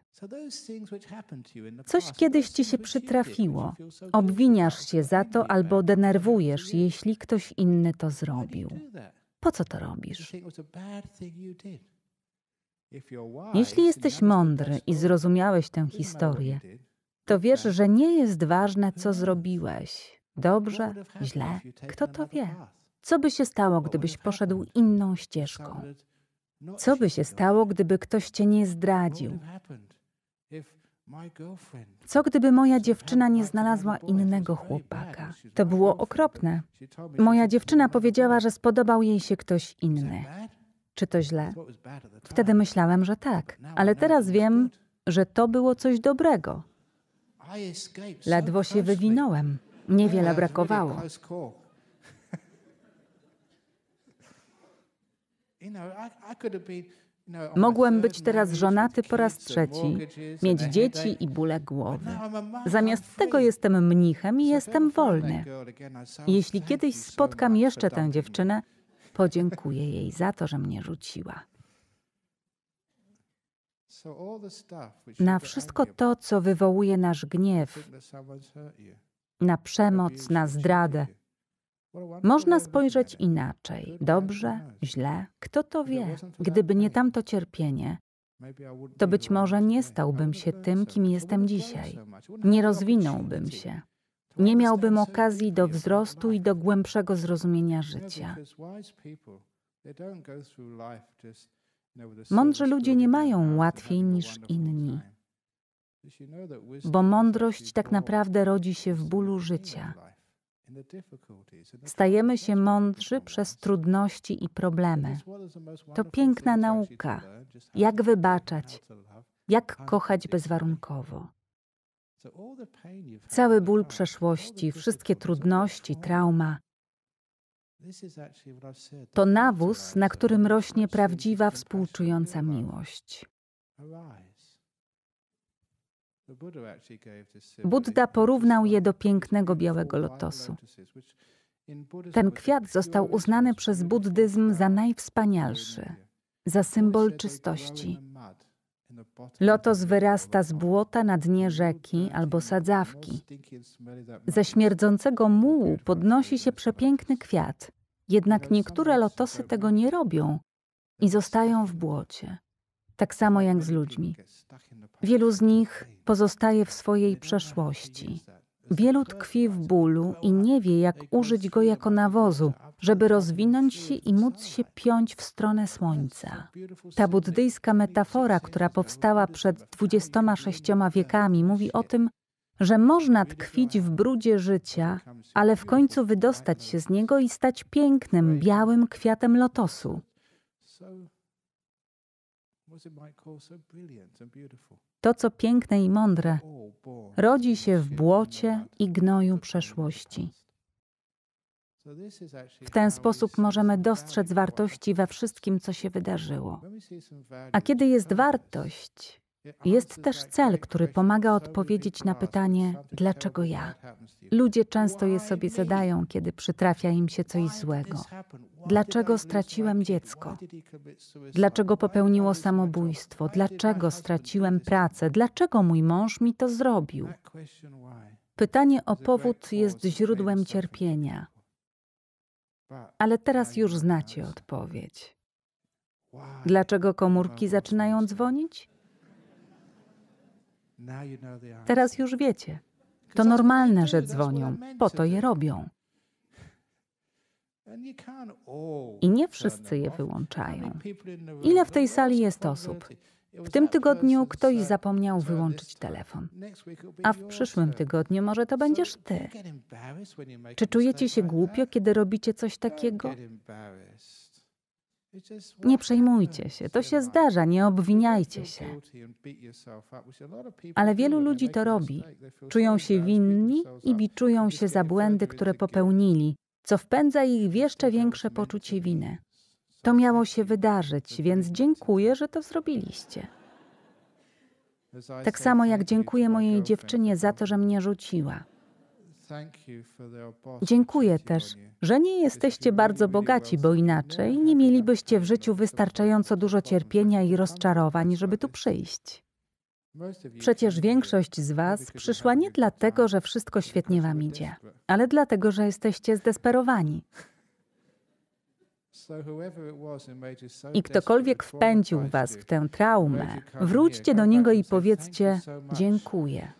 Coś kiedyś ci się przytrafiło. Obwiniasz się za to albo denerwujesz, jeśli ktoś inny to zrobił. Po co to robisz? Jeśli jesteś mądry i zrozumiałeś tę historię, to wiesz, że nie jest ważne, co zrobiłeś. Dobrze, źle, kto to wie? Co by się stało, gdybyś poszedł inną ścieżką? No, Co by się stało, gdyby ktoś cię nie zdradził? Co gdyby moja dziewczyna nie znalazła innego chłopaka? To było okropne. Moja dziewczyna powiedziała, że spodobał jej się ktoś inny. Czy to źle? Wtedy myślałem, że tak, ale teraz wiem, że to było coś dobrego. Ledwo się wywinąłem. Niewiele brakowało. Mogłem być teraz żonaty po raz trzeci, mieć dzieci i bóle głowy. Zamiast tego jestem mnichem i jestem wolny. Jeśli kiedyś spotkam jeszcze tę dziewczynę, podziękuję jej za to, że mnie rzuciła. Na wszystko to, co wywołuje nasz gniew, na przemoc, na zdradę, można spojrzeć inaczej, dobrze, źle, kto to wie. Gdyby nie tamto cierpienie, to być może nie stałbym się tym, kim jestem dzisiaj. Nie rozwinąłbym się. Nie miałbym okazji do wzrostu i do głębszego zrozumienia życia. Mądrzy ludzie nie mają łatwiej niż inni, bo mądrość tak naprawdę rodzi się w bólu życia Stajemy się mądrzy przez trudności i problemy. To piękna nauka, jak wybaczać, jak kochać bezwarunkowo. Cały ból przeszłości, wszystkie trudności, trauma to nawóz, na którym rośnie prawdziwa współczująca miłość. Buddha porównał je do pięknego białego lotosu. Ten kwiat został uznany przez buddyzm za najwspanialszy, za symbol czystości. Lotos wyrasta z błota na dnie rzeki albo sadzawki. Ze śmierdzącego mułu podnosi się przepiękny kwiat, jednak niektóre lotosy tego nie robią i zostają w błocie. Tak samo jak z ludźmi. Wielu z nich pozostaje w swojej przeszłości. Wielu tkwi w bólu i nie wie, jak użyć go jako nawozu, żeby rozwinąć się i móc się piąć w stronę słońca. Ta buddyjska metafora, która powstała przed 26 wiekami, mówi o tym, że można tkwić w brudzie życia, ale w końcu wydostać się z niego i stać pięknym, białym kwiatem lotosu. So, was it might call so brilliant and beautiful? to, co piękne i mądre, rodzi się w błocie i gnoju przeszłości. W ten sposób możemy dostrzec wartości we wszystkim, co się wydarzyło. A kiedy jest wartość, jest też cel, który pomaga odpowiedzieć na pytanie, dlaczego ja? Ludzie często je sobie zadają, kiedy przytrafia im się coś złego. Dlaczego straciłem dziecko? Dlaczego popełniło samobójstwo? Dlaczego straciłem pracę? Dlaczego mój mąż mi to zrobił? Pytanie o powód jest źródłem cierpienia. Ale teraz już znacie odpowiedź. Dlaczego komórki zaczynają dzwonić? Teraz już wiecie. To normalne, że dzwonią. Po to je robią. I nie wszyscy je wyłączają. Ile w tej sali jest osób? W tym tygodniu ktoś zapomniał wyłączyć telefon, a w przyszłym tygodniu może to będziesz ty. Czy czujecie się głupio, kiedy robicie coś takiego? Nie przejmujcie się, to się zdarza, nie obwiniajcie się. Ale wielu ludzi to robi. Czują się winni i biczują się za błędy, które popełnili, co wpędza ich w jeszcze większe poczucie winy. To miało się wydarzyć, więc dziękuję, że to zrobiliście. Tak samo jak dziękuję mojej dziewczynie za to, że mnie rzuciła. Dziękuję też, że nie jesteście bardzo bogaci, bo inaczej nie mielibyście w życiu wystarczająco dużo cierpienia i rozczarowań, żeby tu przyjść. Przecież większość z Was przyszła nie dlatego, że wszystko świetnie Wam idzie, ale dlatego, że jesteście zdesperowani. I ktokolwiek wpędził Was w tę traumę, wróćcie do niego i powiedzcie: Dziękuję.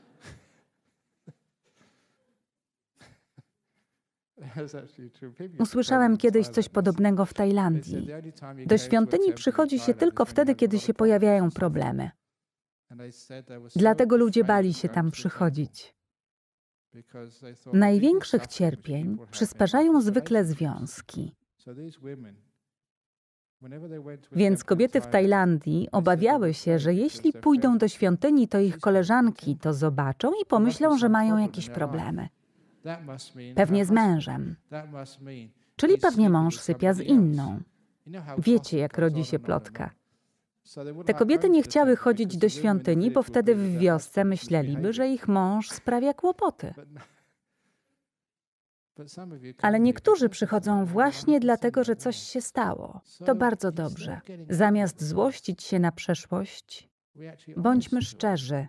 Usłyszałem kiedyś coś podobnego w Tajlandii. Do świątyni przychodzi się tylko wtedy, kiedy się pojawiają problemy. Dlatego ludzie bali się tam przychodzić. Największych cierpień przysparzają zwykle związki. Więc kobiety w Tajlandii obawiały się, że jeśli pójdą do świątyni, to ich koleżanki to zobaczą i pomyślą, że mają jakieś problemy. Pewnie z mężem. Czyli pewnie mąż sypia z inną. Wiecie, jak rodzi się plotka. Te kobiety nie chciały chodzić do świątyni, bo wtedy w wiosce myśleliby, że ich mąż sprawia kłopoty. No. Ale niektórzy przychodzą właśnie dlatego, że coś się stało. To bardzo dobrze. Zamiast złościć się na przeszłość, bądźmy szczerzy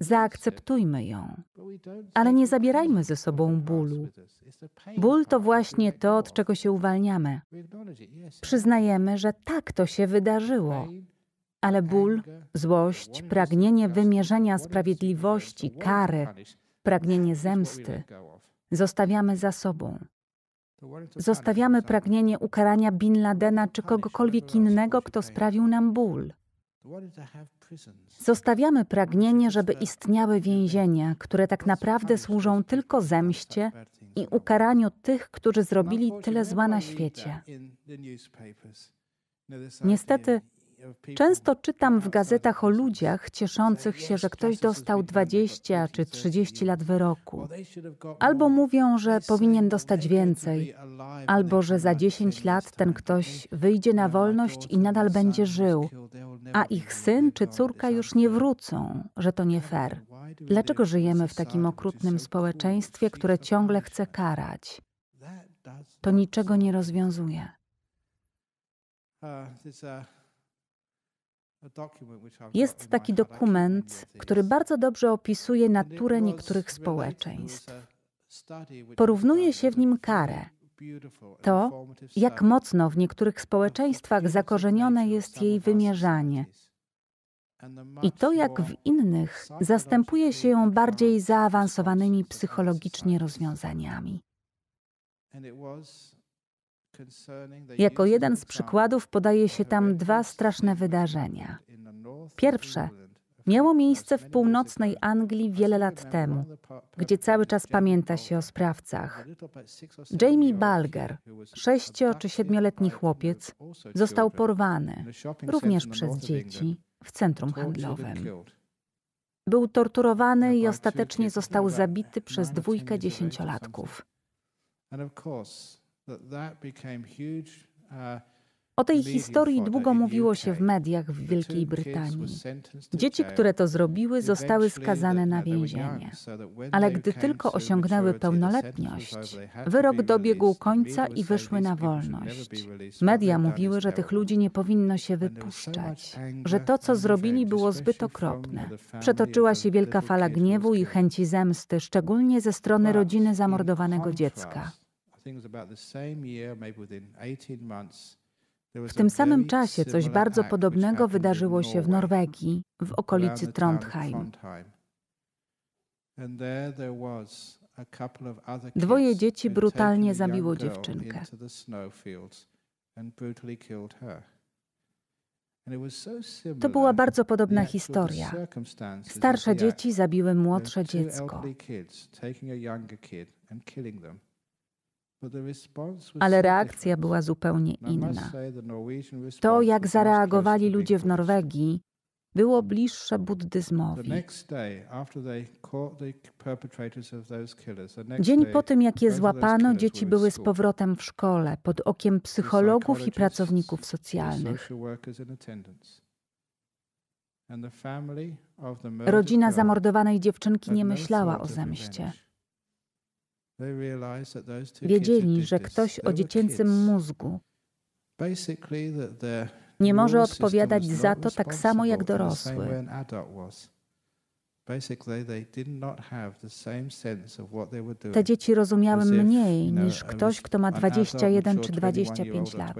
Zaakceptujmy ją, ale nie zabierajmy ze sobą bólu. Ból to właśnie to, od czego się uwalniamy. Przyznajemy, że tak to się wydarzyło, ale ból, złość, pragnienie wymierzenia sprawiedliwości, kary, pragnienie zemsty zostawiamy za sobą. Zostawiamy pragnienie ukarania Bin Ladena czy kogokolwiek innego, kto sprawił nam ból. Zostawiamy pragnienie, żeby istniały więzienia, które tak naprawdę służą tylko zemście i ukaraniu tych, którzy zrobili tyle zła na świecie. Niestety, Często czytam w gazetach o ludziach cieszących się, że ktoś dostał 20 czy 30 lat wyroku. Albo mówią, że powinien dostać więcej, albo że za 10 lat ten ktoś wyjdzie na wolność i nadal będzie żył, a ich syn czy córka już nie wrócą, że to nie fair. Dlaczego żyjemy w takim okrutnym społeczeństwie, które ciągle chce karać? To niczego nie rozwiązuje. Uh, jest taki dokument, który bardzo dobrze opisuje naturę niektórych społeczeństw. Porównuje się w nim karę. To, jak mocno w niektórych społeczeństwach zakorzenione jest jej wymierzanie. I to, jak w innych, zastępuje się ją bardziej zaawansowanymi psychologicznie rozwiązaniami. Jako jeden z przykładów podaje się tam dwa straszne wydarzenia. Pierwsze miało miejsce w północnej Anglii wiele lat temu, gdzie cały czas pamięta się o sprawcach. Jamie Balger, sześcio- czy siedmioletni chłopiec, został porwany, również przez dzieci, w centrum handlowym. Był torturowany i ostatecznie został zabity przez dwójkę dziesięciolatków. Uh, o tej historii długo mówiło się w mediach w Wielkiej Brytanii. Dzieci, które to zrobiły, zostały skazane na więzienie. Ale gdy tylko osiągnęły pełnoletność, wyrok dobiegł końca i wyszły na wolność. Media mówiły, że tych ludzi nie powinno się wypuszczać, że to, co zrobili, było zbyt okropne. Przetoczyła się wielka fala gniewu i chęci zemsty, szczególnie ze strony rodziny zamordowanego dziecka. W tym samym czasie coś bardzo podobnego wydarzyło się w Norwegii, w okolicy Trondheim. Dwoje dzieci brutalnie zabiło dziewczynkę. To była bardzo podobna historia. Starsze dzieci zabiły młodsze dziecko. Ale reakcja była zupełnie inna. To, jak zareagowali ludzie w Norwegii, było bliższe buddyzmowi. Dzień po tym, jak je złapano, dzieci były z powrotem w szkole pod okiem psychologów i pracowników socjalnych. Rodzina zamordowanej dziewczynki nie no myślała o zemście. Wiedzieli, że ktoś o dziecięcym mózgu nie może odpowiadać za to tak samo jak dorosły. Te dzieci rozumiały mniej niż ktoś, kto ma 21 czy 25 lat.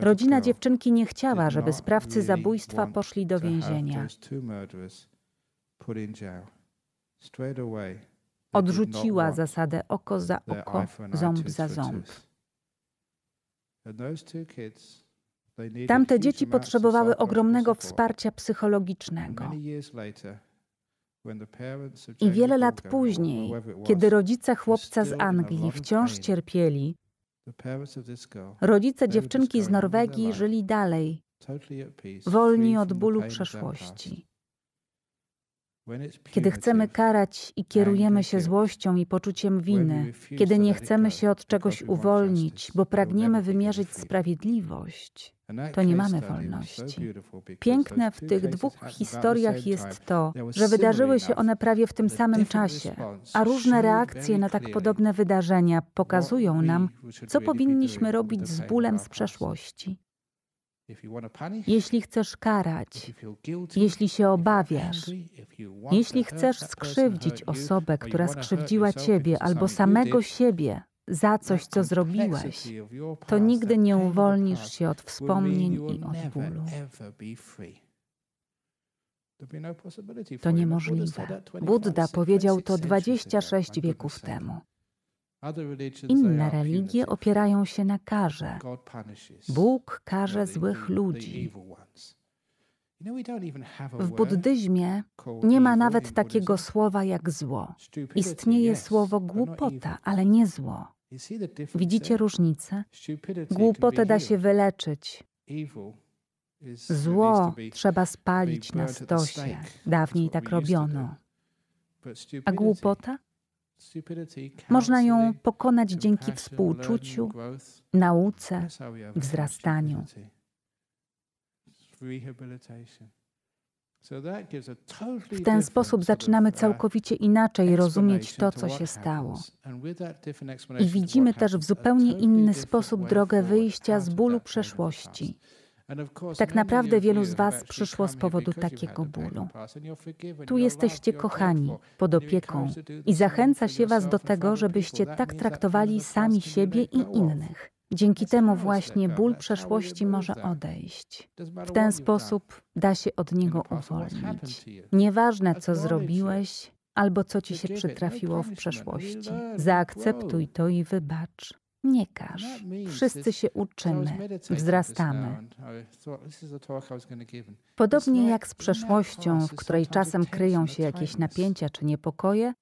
Rodzina dziewczynki nie chciała, żeby sprawcy zabójstwa poszli do więzienia. Odrzuciła zasadę oko za oko, ząb za ząb. Tamte dzieci potrzebowały ogromnego wsparcia psychologicznego. I wiele lat później, kiedy rodzice chłopca z Anglii wciąż cierpieli, rodzice dziewczynki z Norwegii żyli dalej, wolni od bólu przeszłości. Kiedy chcemy karać i kierujemy się złością i poczuciem winy, kiedy nie chcemy się od czegoś uwolnić, bo pragniemy wymierzyć sprawiedliwość, to nie mamy wolności. Piękne w tych dwóch historiach jest to, że wydarzyły się one prawie w tym samym czasie, a różne reakcje na tak podobne wydarzenia pokazują nam, co powinniśmy robić z bólem z przeszłości. Jeśli chcesz karać, jeśli się obawiasz, jeśli chcesz skrzywdzić osobę, która skrzywdziła ciebie albo samego siebie za coś, co zrobiłeś, to nigdy nie uwolnisz się od wspomnień i od bólu. No to niemożliwe. Buddha powiedział to 26 wieków temu. Inne religie opierają się na karze. Bóg karze złych ludzi. W buddyzmie nie ma nawet takiego słowa jak zło. Istnieje słowo głupota, ale nie zło. Widzicie różnicę? Głupotę da się wyleczyć. Zło trzeba spalić na stosie. Dawniej tak robiono. A głupota? Można ją pokonać dzięki współczuciu, nauce, wzrastaniu. W ten sposób zaczynamy uh, całkowicie inaczej rozumieć to, co się stało. I widzimy też w zupełnie inny sposób drogę wyjścia z bólu przeszłości, tak naprawdę wielu z Was przyszło z powodu takiego bólu. Tu jesteście kochani, pod opieką i zachęca się Was do tego, żebyście tak traktowali sami siebie i innych. Dzięki temu właśnie ból przeszłości może odejść. W ten sposób da się od niego uwolnić. Nieważne, co zrobiłeś albo co ci się no przytrafiło w przeszłości, zaakceptuj to i wybacz. Nie każ. Wszyscy się uczymy, wzrastamy. Podobnie jak z przeszłością, w której czasem kryją się jakieś napięcia czy niepokoje,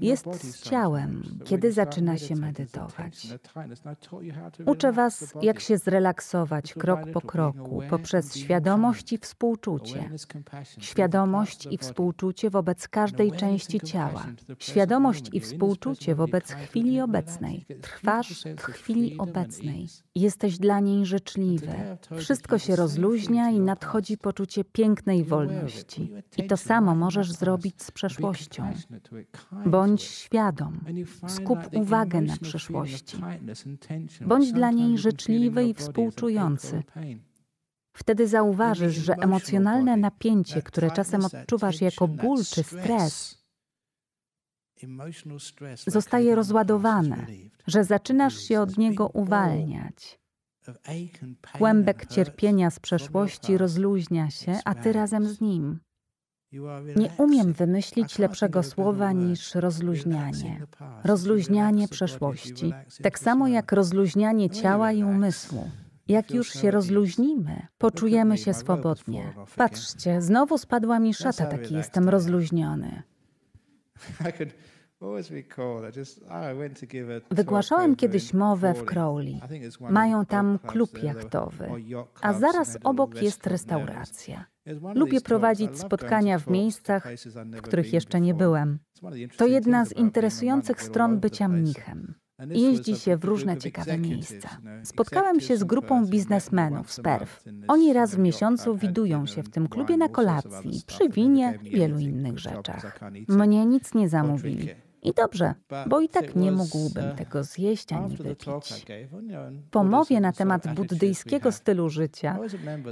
jest z ciałem, kiedy zaczyna się medytować. Uczę Was, jak się zrelaksować krok po kroku poprzez świadomość i współczucie. Świadomość i współczucie wobec każdej części ciała. Świadomość i współczucie wobec chwili obecnej. Trwasz w chwili obecnej. Jesteś dla niej życzliwy. Wszystko się rozluźnia i nadchodzi poczucie pięknej wolności. I to samo możesz zrobić z przeszłością. Bądź świadom, skup uwagę na przyszłości. Bądź dla niej życzliwy i współczujący. Wtedy zauważysz, że emocjonalne napięcie, które czasem odczuwasz jako ból czy stres, zostaje rozładowane, że zaczynasz się od niego uwalniać. Kłębek cierpienia z przeszłości rozluźnia się, a ty razem z nim. Nie umiem wymyślić lepszego słowa niż rozluźnianie. Rozluźnianie przeszłości, tak samo jak rozluźnianie ciała i umysłu. Jak już się rozluźnimy, poczujemy się swobodnie. Patrzcie, znowu spadła mi szata, taki jestem rozluźniony. Wygłaszałem kiedyś mowę w Crowley. Mają tam klub jachtowy, a zaraz obok jest restauracja. Lubię prowadzić spotkania w miejscach, w których jeszcze nie byłem. To jedna z interesujących stron bycia mnichem. Jeździ się w różne ciekawe miejsca. Spotkałem się z grupą biznesmenów z Perw. Oni raz w miesiącu widują się w tym klubie na kolacji, przy winie i wielu innych rzeczach. Mnie nic nie zamówili. I dobrze, bo i tak nie mógłbym tego zjeść ani wypić. No, po mowie na temat buddyjskiego stylu życia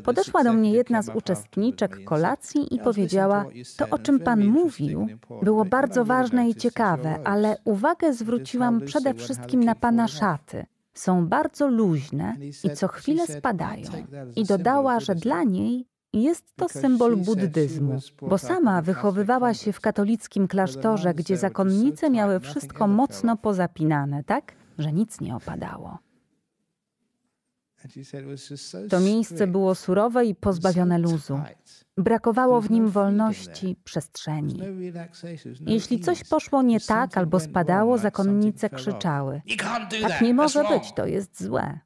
podeszła do mnie jedna z uczestniczek kolacji i powiedziała: To, o czym pan mówił, było bardzo ważne i ciekawe, ale uwagę zwróciłam przede wszystkim na pana szaty są bardzo luźne i co chwilę spadają. I dodała, że dla niej jest to symbol buddyzmu, bo sama wychowywała się w katolickim klasztorze, gdzie zakonnice miały wszystko mocno pozapinane, tak, że nic nie opadało. To miejsce było surowe i pozbawione luzu. Brakowało w nim wolności, przestrzeni. Jeśli coś poszło nie tak albo spadało, zakonnice krzyczały: Tak nie może być, to jest złe.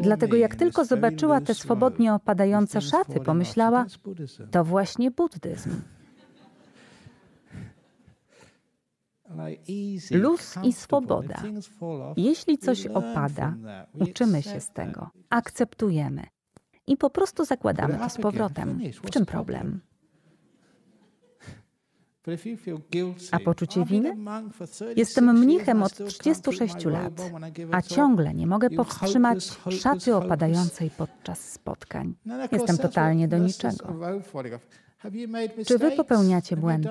Dlatego jak tylko zobaczyła te swobodnie opadające szaty, pomyślała, to właśnie buddyzm. Luz i swoboda. Jeśli coś opada, uczymy się z tego, akceptujemy i po prostu zakładamy to z powrotem. W czym problem? A poczucie winy? Jestem mnichem od 36 lat, a ciągle nie mogę powstrzymać szaty opadającej podczas spotkań. Jestem totalnie do niczego. Czy wy popełniacie błędy?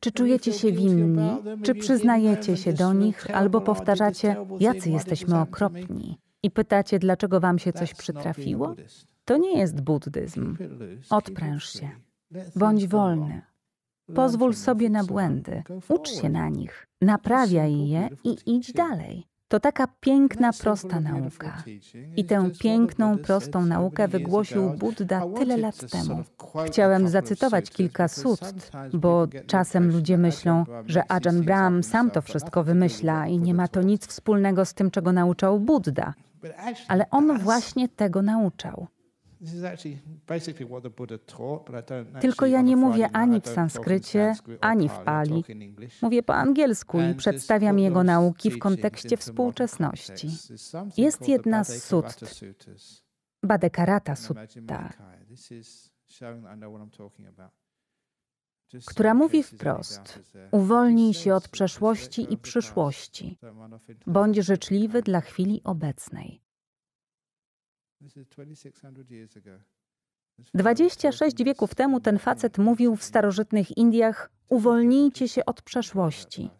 Czy czujecie się winni? Czy przyznajecie się do nich albo powtarzacie, jacy jesteśmy okropni? I pytacie, dlaczego wam się coś przytrafiło? To nie jest buddyzm. Odpręż się. Bądź wolny. Pozwól sobie na błędy, ucz się na nich, naprawiaj je i idź dalej. To taka piękna, prosta nauka. I tę piękną, prostą naukę wygłosił Buddha tyle lat temu. Chciałem zacytować kilka sutr, bo czasem ludzie myślą, że Ajahn Brahm sam to wszystko wymyśla i nie ma to nic wspólnego z tym, czego nauczał Buddha. Ale on właśnie tego nauczał. Tylko ja nie mówię ani w sanskrycie, ani w pali. Mówię po angielsku i przedstawiam jego nauki w kontekście współczesności. Jest jedna z sutt, Badekarata Sutta, która mówi wprost: uwolnij się od przeszłości no i przyszłości, bądź życzliwy dla chwili obecnej. 26 wieków temu ten facet mówił w starożytnych Indiach: Uwolnijcie się od przeszłości.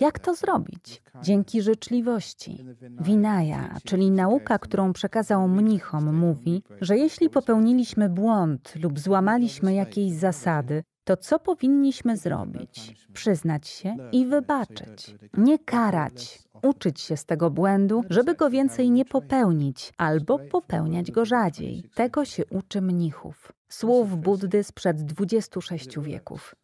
Jak to zrobić? Dzięki życzliwości. Vinaya, czyli nauka, którą przekazał mnichom, mówi, że jeśli popełniliśmy błąd lub złamaliśmy jakiejś zasady, to co powinniśmy zrobić? Przyznać się i wybaczyć. Nie karać, uczyć się z tego błędu, żeby go więcej nie popełnić albo popełniać go rzadziej. Tego się uczy mnichów. Słów Buddy sprzed 26 wieków.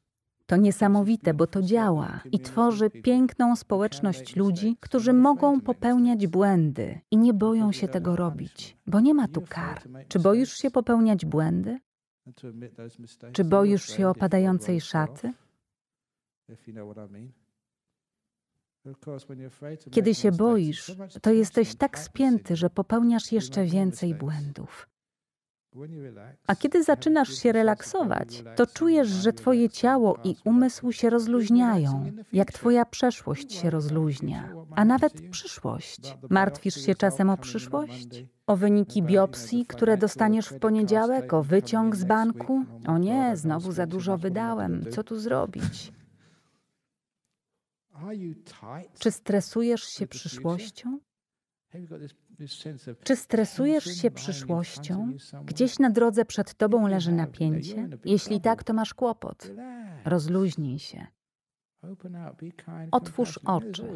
To niesamowite, bo to działa i tworzy piękną społeczność ludzi, którzy mogą popełniać błędy i nie boją się tego robić, bo nie ma tu kar. Czy boisz się popełniać błędy? Czy boisz się opadającej szaty? Kiedy się boisz, to jesteś tak spięty, że popełniasz jeszcze więcej błędów. A kiedy zaczynasz się relaksować, to czujesz, że twoje ciało i umysł się rozluźniają, jak twoja przeszłość się rozluźnia, a nawet przyszłość. Martwisz się czasem o przyszłość? O wyniki biopsji, które dostaniesz w poniedziałek, o wyciąg z banku? O nie, znowu za dużo wydałem, co tu zrobić? Czy stresujesz się przyszłością? Czy stresujesz się przyszłością? Gdzieś na drodze przed tobą leży napięcie? Jeśli tak, to masz kłopot. Rozluźnij się. Otwórz oczy,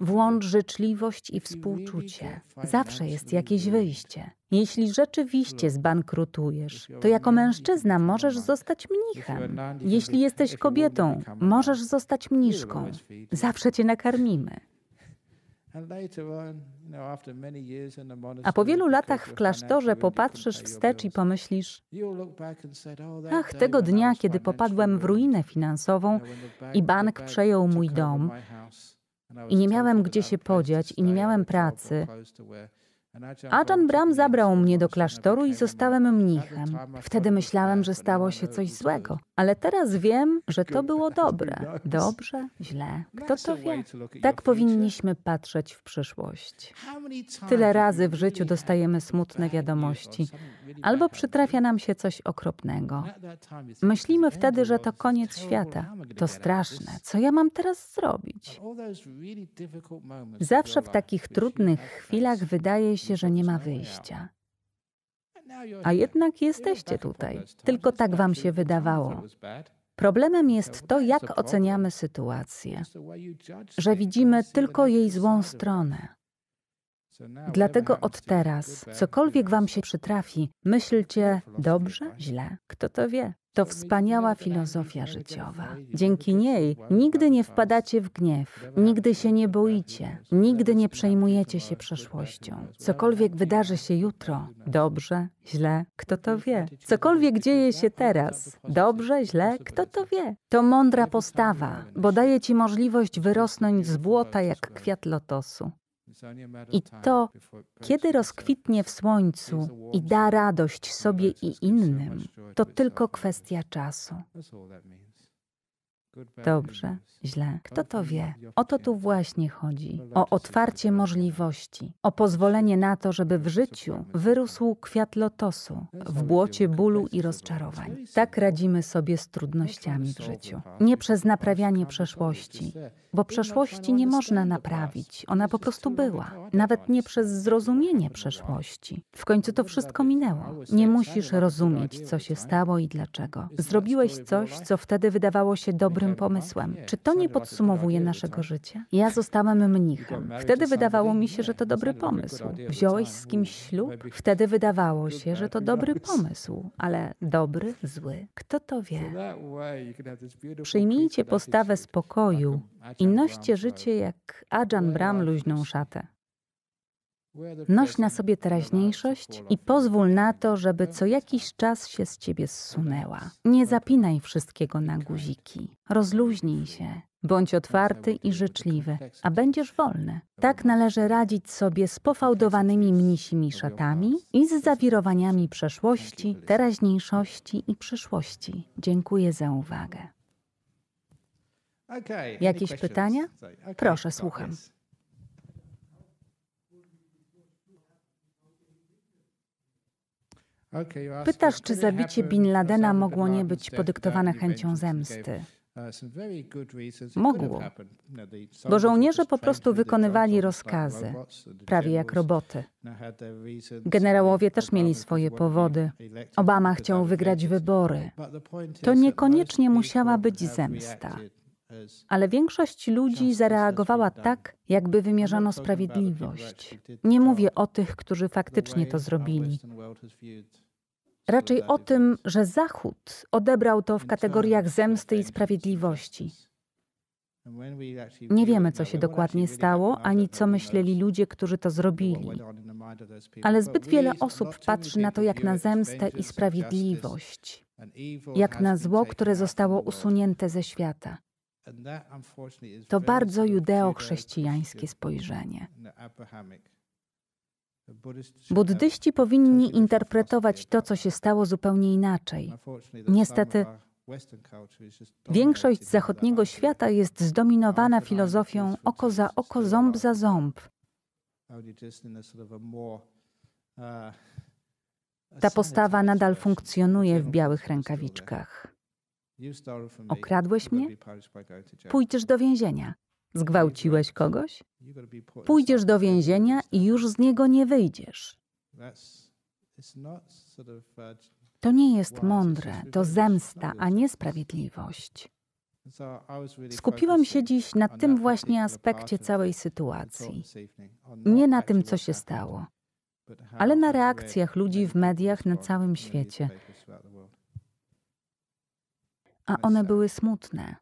włącz życzliwość i współczucie. Zawsze jest jakieś wyjście. Jeśli rzeczywiście zbankrutujesz, to jako mężczyzna możesz zostać mnichem. Jeśli jesteś kobietą, możesz zostać mniszką. Zawsze cię nakarmimy. A po wielu latach w klasztorze popatrzysz wstecz i pomyślisz: oh, Ach, tego dnia, kiedy popadłem w ruinę finansową i bank przejął mój dom, i nie miałem gdzie się podziać, i nie miałem pracy, Achan Bram zabrał mnie do klasztoru i zostałem mnichem. Wtedy myślałem, że stało się coś złego, ale teraz wiem, że to było dobre. Dobrze, źle, kto to wie? Tak powinniśmy patrzeć w przyszłość. Tyle razy w życiu dostajemy smutne wiadomości, albo przytrafia nam się coś okropnego. Myślimy wtedy, że to koniec świata. To straszne. Co ja mam teraz zrobić? Zawsze w takich trudnych chwilach wydaje się się, że nie ma wyjścia. A jednak jesteście tutaj. Tylko tak wam się wydawało. Problemem jest to, jak oceniamy sytuację, że widzimy tylko jej złą stronę. Dlatego od teraz, cokolwiek wam się przytrafi, myślcie dobrze, źle, kto to wie. To wspaniała filozofia życiowa. Dzięki niej nigdy nie wpadacie w gniew, nigdy się nie boicie, nigdy nie przejmujecie się przeszłością. Cokolwiek wydarzy się jutro, dobrze, źle, kto to wie. Cokolwiek dzieje się teraz, dobrze, źle, kto to wie. To mądra postawa, bo daje ci możliwość wyrosnąć z błota jak kwiat lotosu. I to, kiedy rozkwitnie w słońcu i da radość sobie i innym, to tylko kwestia czasu. Dobrze, źle. Kto to wie? O to tu właśnie chodzi. O otwarcie możliwości. O pozwolenie na to, żeby w życiu wyrósł kwiat lotosu w błocie bólu i rozczarowań. Tak radzimy sobie z trudnościami w życiu. Nie przez naprawianie przeszłości, bo przeszłości nie można naprawić. Ona po prostu była. Nawet nie przez zrozumienie przeszłości. W końcu to wszystko minęło. Nie musisz rozumieć, co się stało i dlaczego. Zrobiłeś coś, co wtedy wydawało się dobre dobrym pomysłem. Czy to nie podsumowuje naszego życia? Ja zostałem mnichem. Wtedy wydawało mi się, że to dobry pomysł. Wziąłeś z kimś ślub? Wtedy wydawało się, że to dobry pomysł, ale dobry, zły, kto to wie? Przyjmijcie postawę spokoju i noście życie jak Ajahn Brahm luźną szatę. Noś na sobie teraźniejszość i pozwól na to, żeby co jakiś czas się z ciebie zsunęła. Nie zapinaj wszystkiego na guziki. Rozluźnij się. Bądź otwarty i życzliwy, a będziesz wolny. Tak należy radzić sobie z pofałdowanymi mnisimi szatami i z zawirowaniami przeszłości, teraźniejszości i przyszłości. Dziękuję za uwagę. Jakieś pytania? Proszę, słucham. Pytasz, czy zabicie Bin Ladena mogło nie być podyktowane chęcią zemsty. Uh, mogło, bo żołnierze po prostu wykonywali rozkazy, prawie jak roboty. Generałowie też mieli swoje powody. Obama chciał wygrać wybory. To niekoniecznie musiała być zemsta ale większość ludzi zareagowała tak, jakby wymierzano sprawiedliwość. Nie mówię o tych, którzy faktycznie to uh, zrobili. Raczej o tym, że Zachód odebrał to w kategoriach zemsty i sprawiedliwości. Nie wiemy, co się dokładnie stało, ani co myśleli ludzie, którzy to zrobili. Ale zbyt wiele osób patrzy na to jak na zemstę i sprawiedliwość, jak na zło, które zostało usunięte ze świata. To bardzo judeo-chrześcijańskie spojrzenie. Buddyści powinni interpretować to, co się stało, zupełnie inaczej. Niestety, większość zachodniego świata jest zdominowana filozofią oko za oko, ząb za ząb. Uh, Ta postawa nadal funkcjonuje w białych rękawiczkach. Okradłeś mnie? Pójdziesz do więzienia. Zgwałciłeś kogoś? Pójdziesz do więzienia i już z niego nie wyjdziesz. Uh, to nie jest mądre, to zemsta, a nie sprawiedliwość. Skupiłam się dziś na tym właśnie aspekcie całej sytuacji. Nie na tym, co się stało, ale na reakcjach ludzi w mediach na całym świecie, a one tak. były smutne.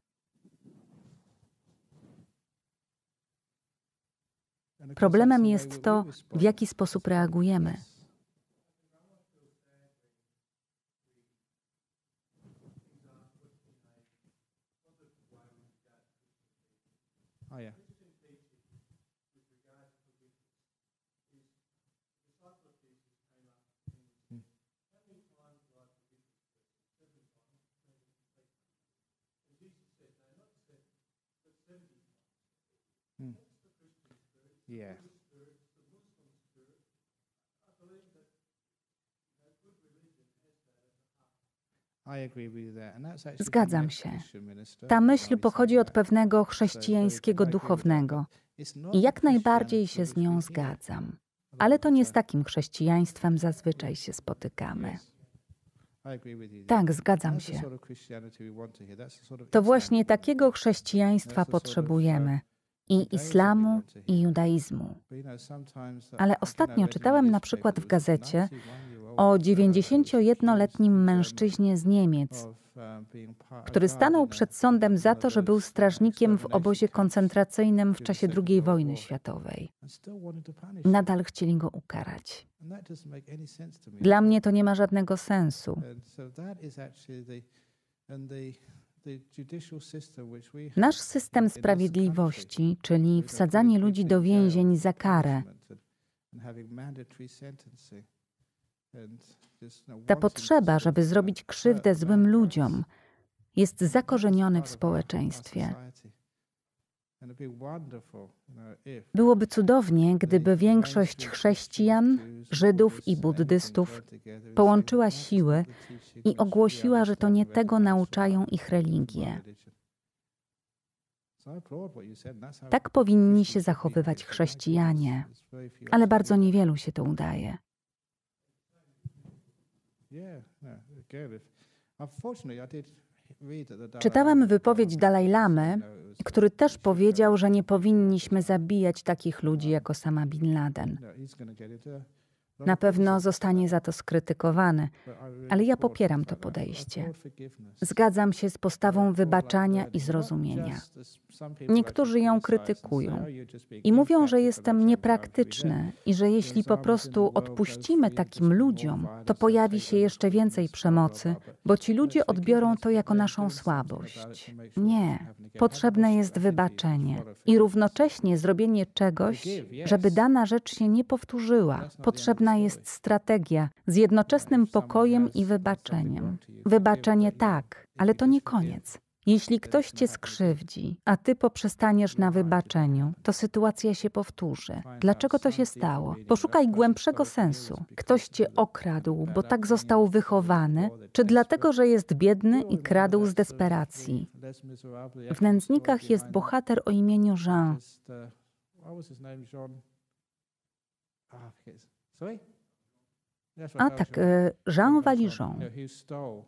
Problemem jest to, w jaki sposób reagujemy. Yeah. Zgadzam się. Ta myśl pochodzi od pewnego chrześcijańskiego duchownego i jak najbardziej się z nią zgadzam. Ale to nie z takim chrześcijaństwem zazwyczaj się spotykamy. Tak, zgadzam się. To właśnie takiego chrześcijaństwa uh, potrzebujemy i islamu, i judaizmu. Ale ostatnio czytałem na przykład w gazecie o 91-letnim mężczyźnie z Niemiec, który stanął przed sądem za to, że był strażnikiem w obozie koncentracyjnym w czasie II wojny światowej. Nadal chcieli go ukarać. Dla mnie to nie ma żadnego sensu. Nasz system sprawiedliwości, czyli wsadzanie ludzi do więzień za karę, no ta potrzeba, żeby zrobić krzywdę złym ludziom, jest zakorzeniony w społeczeństwie. Byłoby cudownie, gdyby większość chrześcijan, Żydów i buddystów połączyła siły i ogłosiła, że to nie tego nauczają ich religie. Tak powinni się zachowywać chrześcijanie, ale bardzo niewielu się to udaje. Yeah, no, Czytałam wypowiedź Dalaj Lamy, który też powiedział, że nie powinniśmy zabijać takich ludzi jako sama Bin Laden. Na pewno zostanie za to skrytykowany, ale ja popieram to podejście. Zgadzam się z postawą wybaczania i zrozumienia. Niektórzy ją krytykują i mówią, że jestem niepraktyczny i że jeśli po prostu odpuścimy takim ludziom, to pojawi się jeszcze więcej przemocy, bo ci ludzie odbiorą to jako naszą słabość. Nie, potrzebne jest wybaczenie i równocześnie zrobienie czegoś, żeby dana rzecz się nie powtórzyła. Potrzebne potrzebna jest strategia z jednoczesnym pokojem i wybaczeniem. Wybaczenie tak, ale to nie koniec. Jeśli ktoś cię skrzywdzi, a ty poprzestaniesz na wybaczeniu, to sytuacja się powtórzy. Dlaczego to się stało? Poszukaj głębszego sensu. Ktoś cię okradł, bo tak został wychowany, czy dlatego, że jest biedny i kradł z desperacji? W nędznikach jest bohater o imieniu Jean. A tak, e, Jean Valjean. No,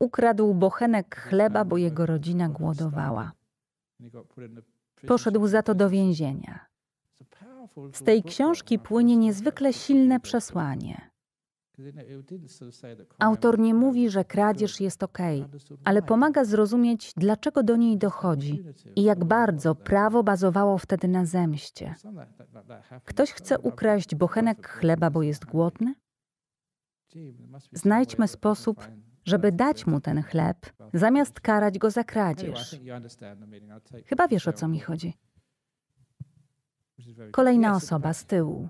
Ukradł bochenek chleba, bo jego rodzina głodowała. Poszedł za to do więzienia. Z tej książki płynie niezwykle silne przesłanie. Autor nie mówi, że kradzież jest ok, ale pomaga zrozumieć, dlaczego do niej dochodzi i jak bardzo prawo bazowało wtedy na zemście. Ktoś chce ukraść bochenek chleba, bo jest głodny? Znajdźmy sposób, żeby dać mu ten chleb, zamiast karać go za kradzież. Chyba wiesz, o co mi chodzi. Kolejna osoba z tyłu.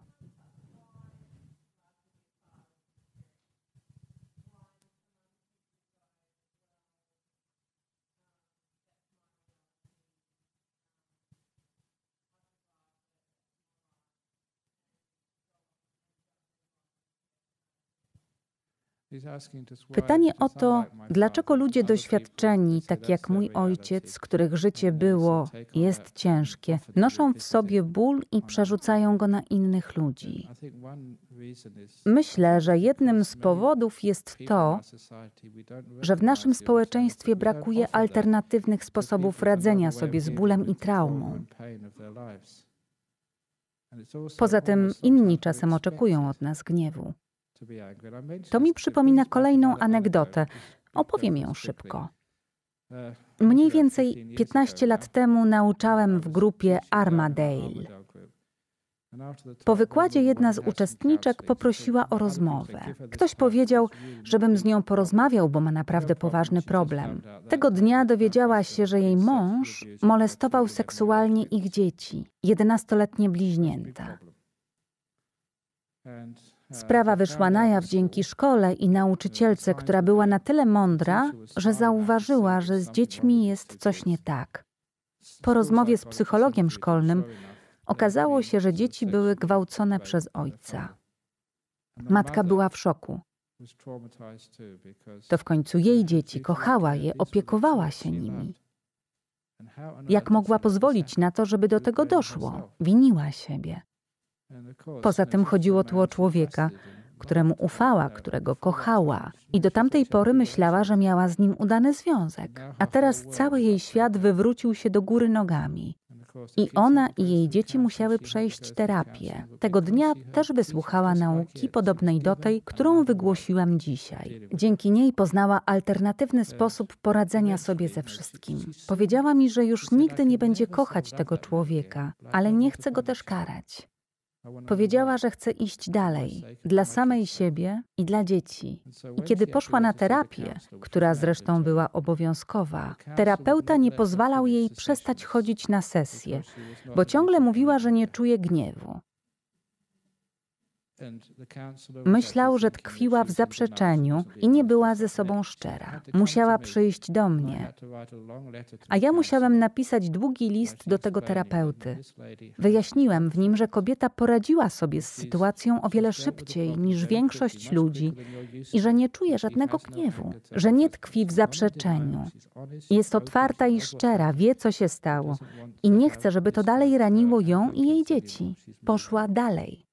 Pytanie o to, dlaczego ludzie doświadczeni, tak jak mój ojciec, których życie było, jest ciężkie, noszą w sobie ból i przerzucają go na innych ludzi. Myślę, że jednym z powodów jest to, że w naszym społeczeństwie brakuje alternatywnych sposobów no radzenia sobie z bólem i traumą. Poza tym inni czasem oczekują od nas gniewu. To mi przypomina kolejną anegdotę. Opowiem ją szybko. E, Mniej więcej 15 lat temu nauczałem w grupie Armadale. Po wykładzie jedna z uczestniczek poprosiła o rozmowę. Ktoś powiedział, żebym z nią porozmawiał, bo ma naprawdę poważny problem. Tego tak, tak, dnia tak, dowiedziała się, że jej mąż molestował seksualnie ich dzieci, 11-letnie bliźnięta. Sprawa wyszła na jaw dzięki szkole i nauczycielce, która była na tyle mądra, że zauważyła, że z dziećmi jest coś nie tak. Po rozmowie z psychologiem szkolnym okazało się, że dzieci były gwałcone przez ojca. Matka była w szoku. To w końcu jej dzieci, kochała je, opiekowała się nimi. Jak mogła pozwolić na to, żeby do tego doszło? Winiła siebie. Poza tym chodziło tu o człowieka, któremu ufała, którego kochała i do tamtej pory myślała, że miała z nim udany związek, a teraz cały jej świat wywrócił się do góry nogami. I ona i jej dzieci musiały przejść terapię. Tego dnia też wysłuchała nauki podobnej do tej, którą wygłosiłam dzisiaj. Dzięki niej poznała alternatywny sposób poradzenia sobie ze wszystkim. Powiedziała mi, że już nigdy nie będzie kochać tego człowieka, ale nie chce go też karać. Powiedziała, że chce iść dalej, dla samej siebie i dla dzieci. I kiedy poszła na terapię, która zresztą była obowiązkowa, terapeuta nie pozwalał jej przestać chodzić na sesje, bo ciągle mówiła, że nie czuje gniewu. Myślał, że tkwiła w zaprzeczeniu i nie była ze sobą szczera. Musiała przyjść do mnie. A ja musiałem napisać długi list do tego terapeuty. Wyjaśniłem w nim, że kobieta poradziła sobie z sytuacją o wiele szybciej niż większość ludzi i że nie czuje żadnego gniewu, że nie tkwi w zaprzeczeniu. Jest otwarta i szczera, wie co się stało i nie chce, żeby to dalej raniło ją i jej dzieci. Poszła dalej.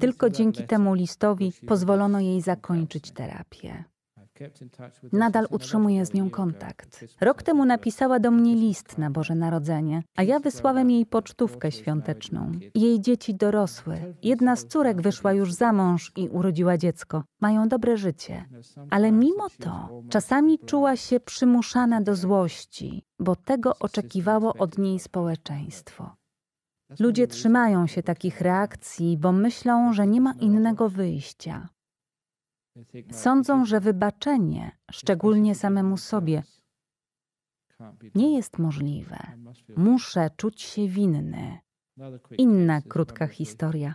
Tylko dzięki temu listowi pozwolono jej zakończyć terapię. Nadal utrzymuję z nią kontakt. Rok temu napisała do mnie list na Boże Narodzenie, a ja wysłałem jej pocztówkę świąteczną. Jej dzieci dorosły. Jedna z córek wyszła już za mąż i urodziła dziecko. Mają dobre życie. Ale mimo to czasami czuła się przymuszana do złości, bo tego oczekiwało od niej społeczeństwo. Ludzie trzymają się takich reakcji, bo myślą, że nie ma innego wyjścia. Sądzą, że wybaczenie, szczególnie samemu sobie, nie jest możliwe. Muszę czuć się winny. Inna krótka historia.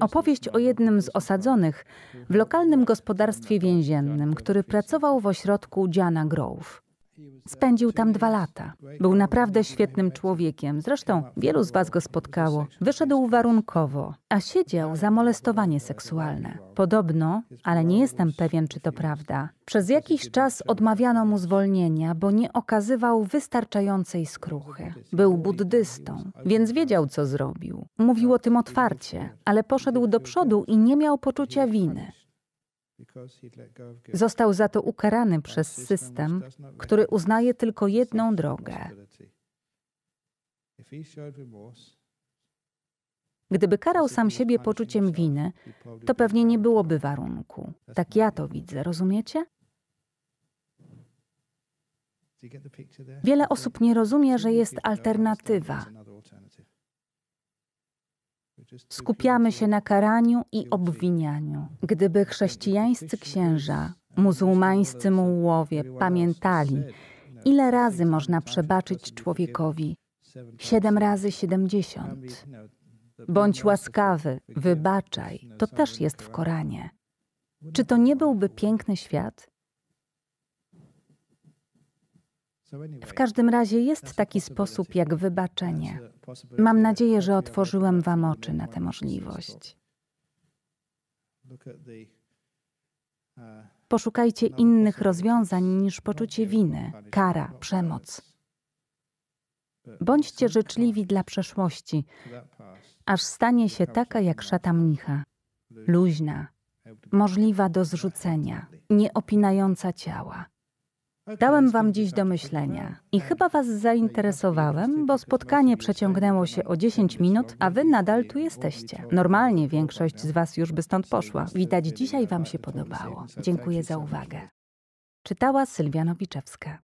Opowieść o jednym z osadzonych w lokalnym gospodarstwie więziennym, który pracował w ośrodku Diana Grove. Spędził tam dwa lata. Był naprawdę świetnym człowiekiem, zresztą wielu z Was go spotkało. Wyszedł warunkowo, a siedział za molestowanie seksualne. Podobno, ale nie jestem pewien, czy to prawda. Przez jakiś czas odmawiano mu zwolnienia, bo nie okazywał wystarczającej skruchy. Był buddystą, więc wiedział, co zrobił. Mówił o tym otwarcie, ale poszedł do przodu i nie miał poczucia winy. Został za to ukarany przez system, który uznaje tylko jedną drogę. Gdyby karał sam siebie poczuciem winy, to pewnie nie byłoby warunku. Tak ja to widzę, rozumiecie? Wiele osób nie rozumie, że jest alternatywa, skupiamy się na karaniu i obwinianiu. Gdyby chrześcijańscy księża, muzułmańscy mułowie pamiętali, ile razy można przebaczyć człowiekowi, siedem razy siedemdziesiąt. Bądź łaskawy, wybaczaj, to też jest w Koranie. Czy to nie byłby piękny świat? W każdym razie jest taki sposób jak wybaczenie. Mam nadzieję, że otworzyłem Wam oczy na tę możliwość. Uh, Poszukajcie innych rozwiązań niż poczucie winy, kara, przemoc. Bądźcie życzliwi dla przeszłości, aż stanie się taka jak szata mnicha, luźna, możliwa do zrzucenia, nieopinająca ciała, Dałem Wam dziś do myślenia i chyba Was zainteresowałem, bo spotkanie przeciągnęło się o 10 minut, a Wy nadal tu jesteście. Normalnie większość z Was już by stąd poszła. Widać, dzisiaj Wam się podobało. Dziękuję za uwagę. Czytała Sylwia Nowiczewska.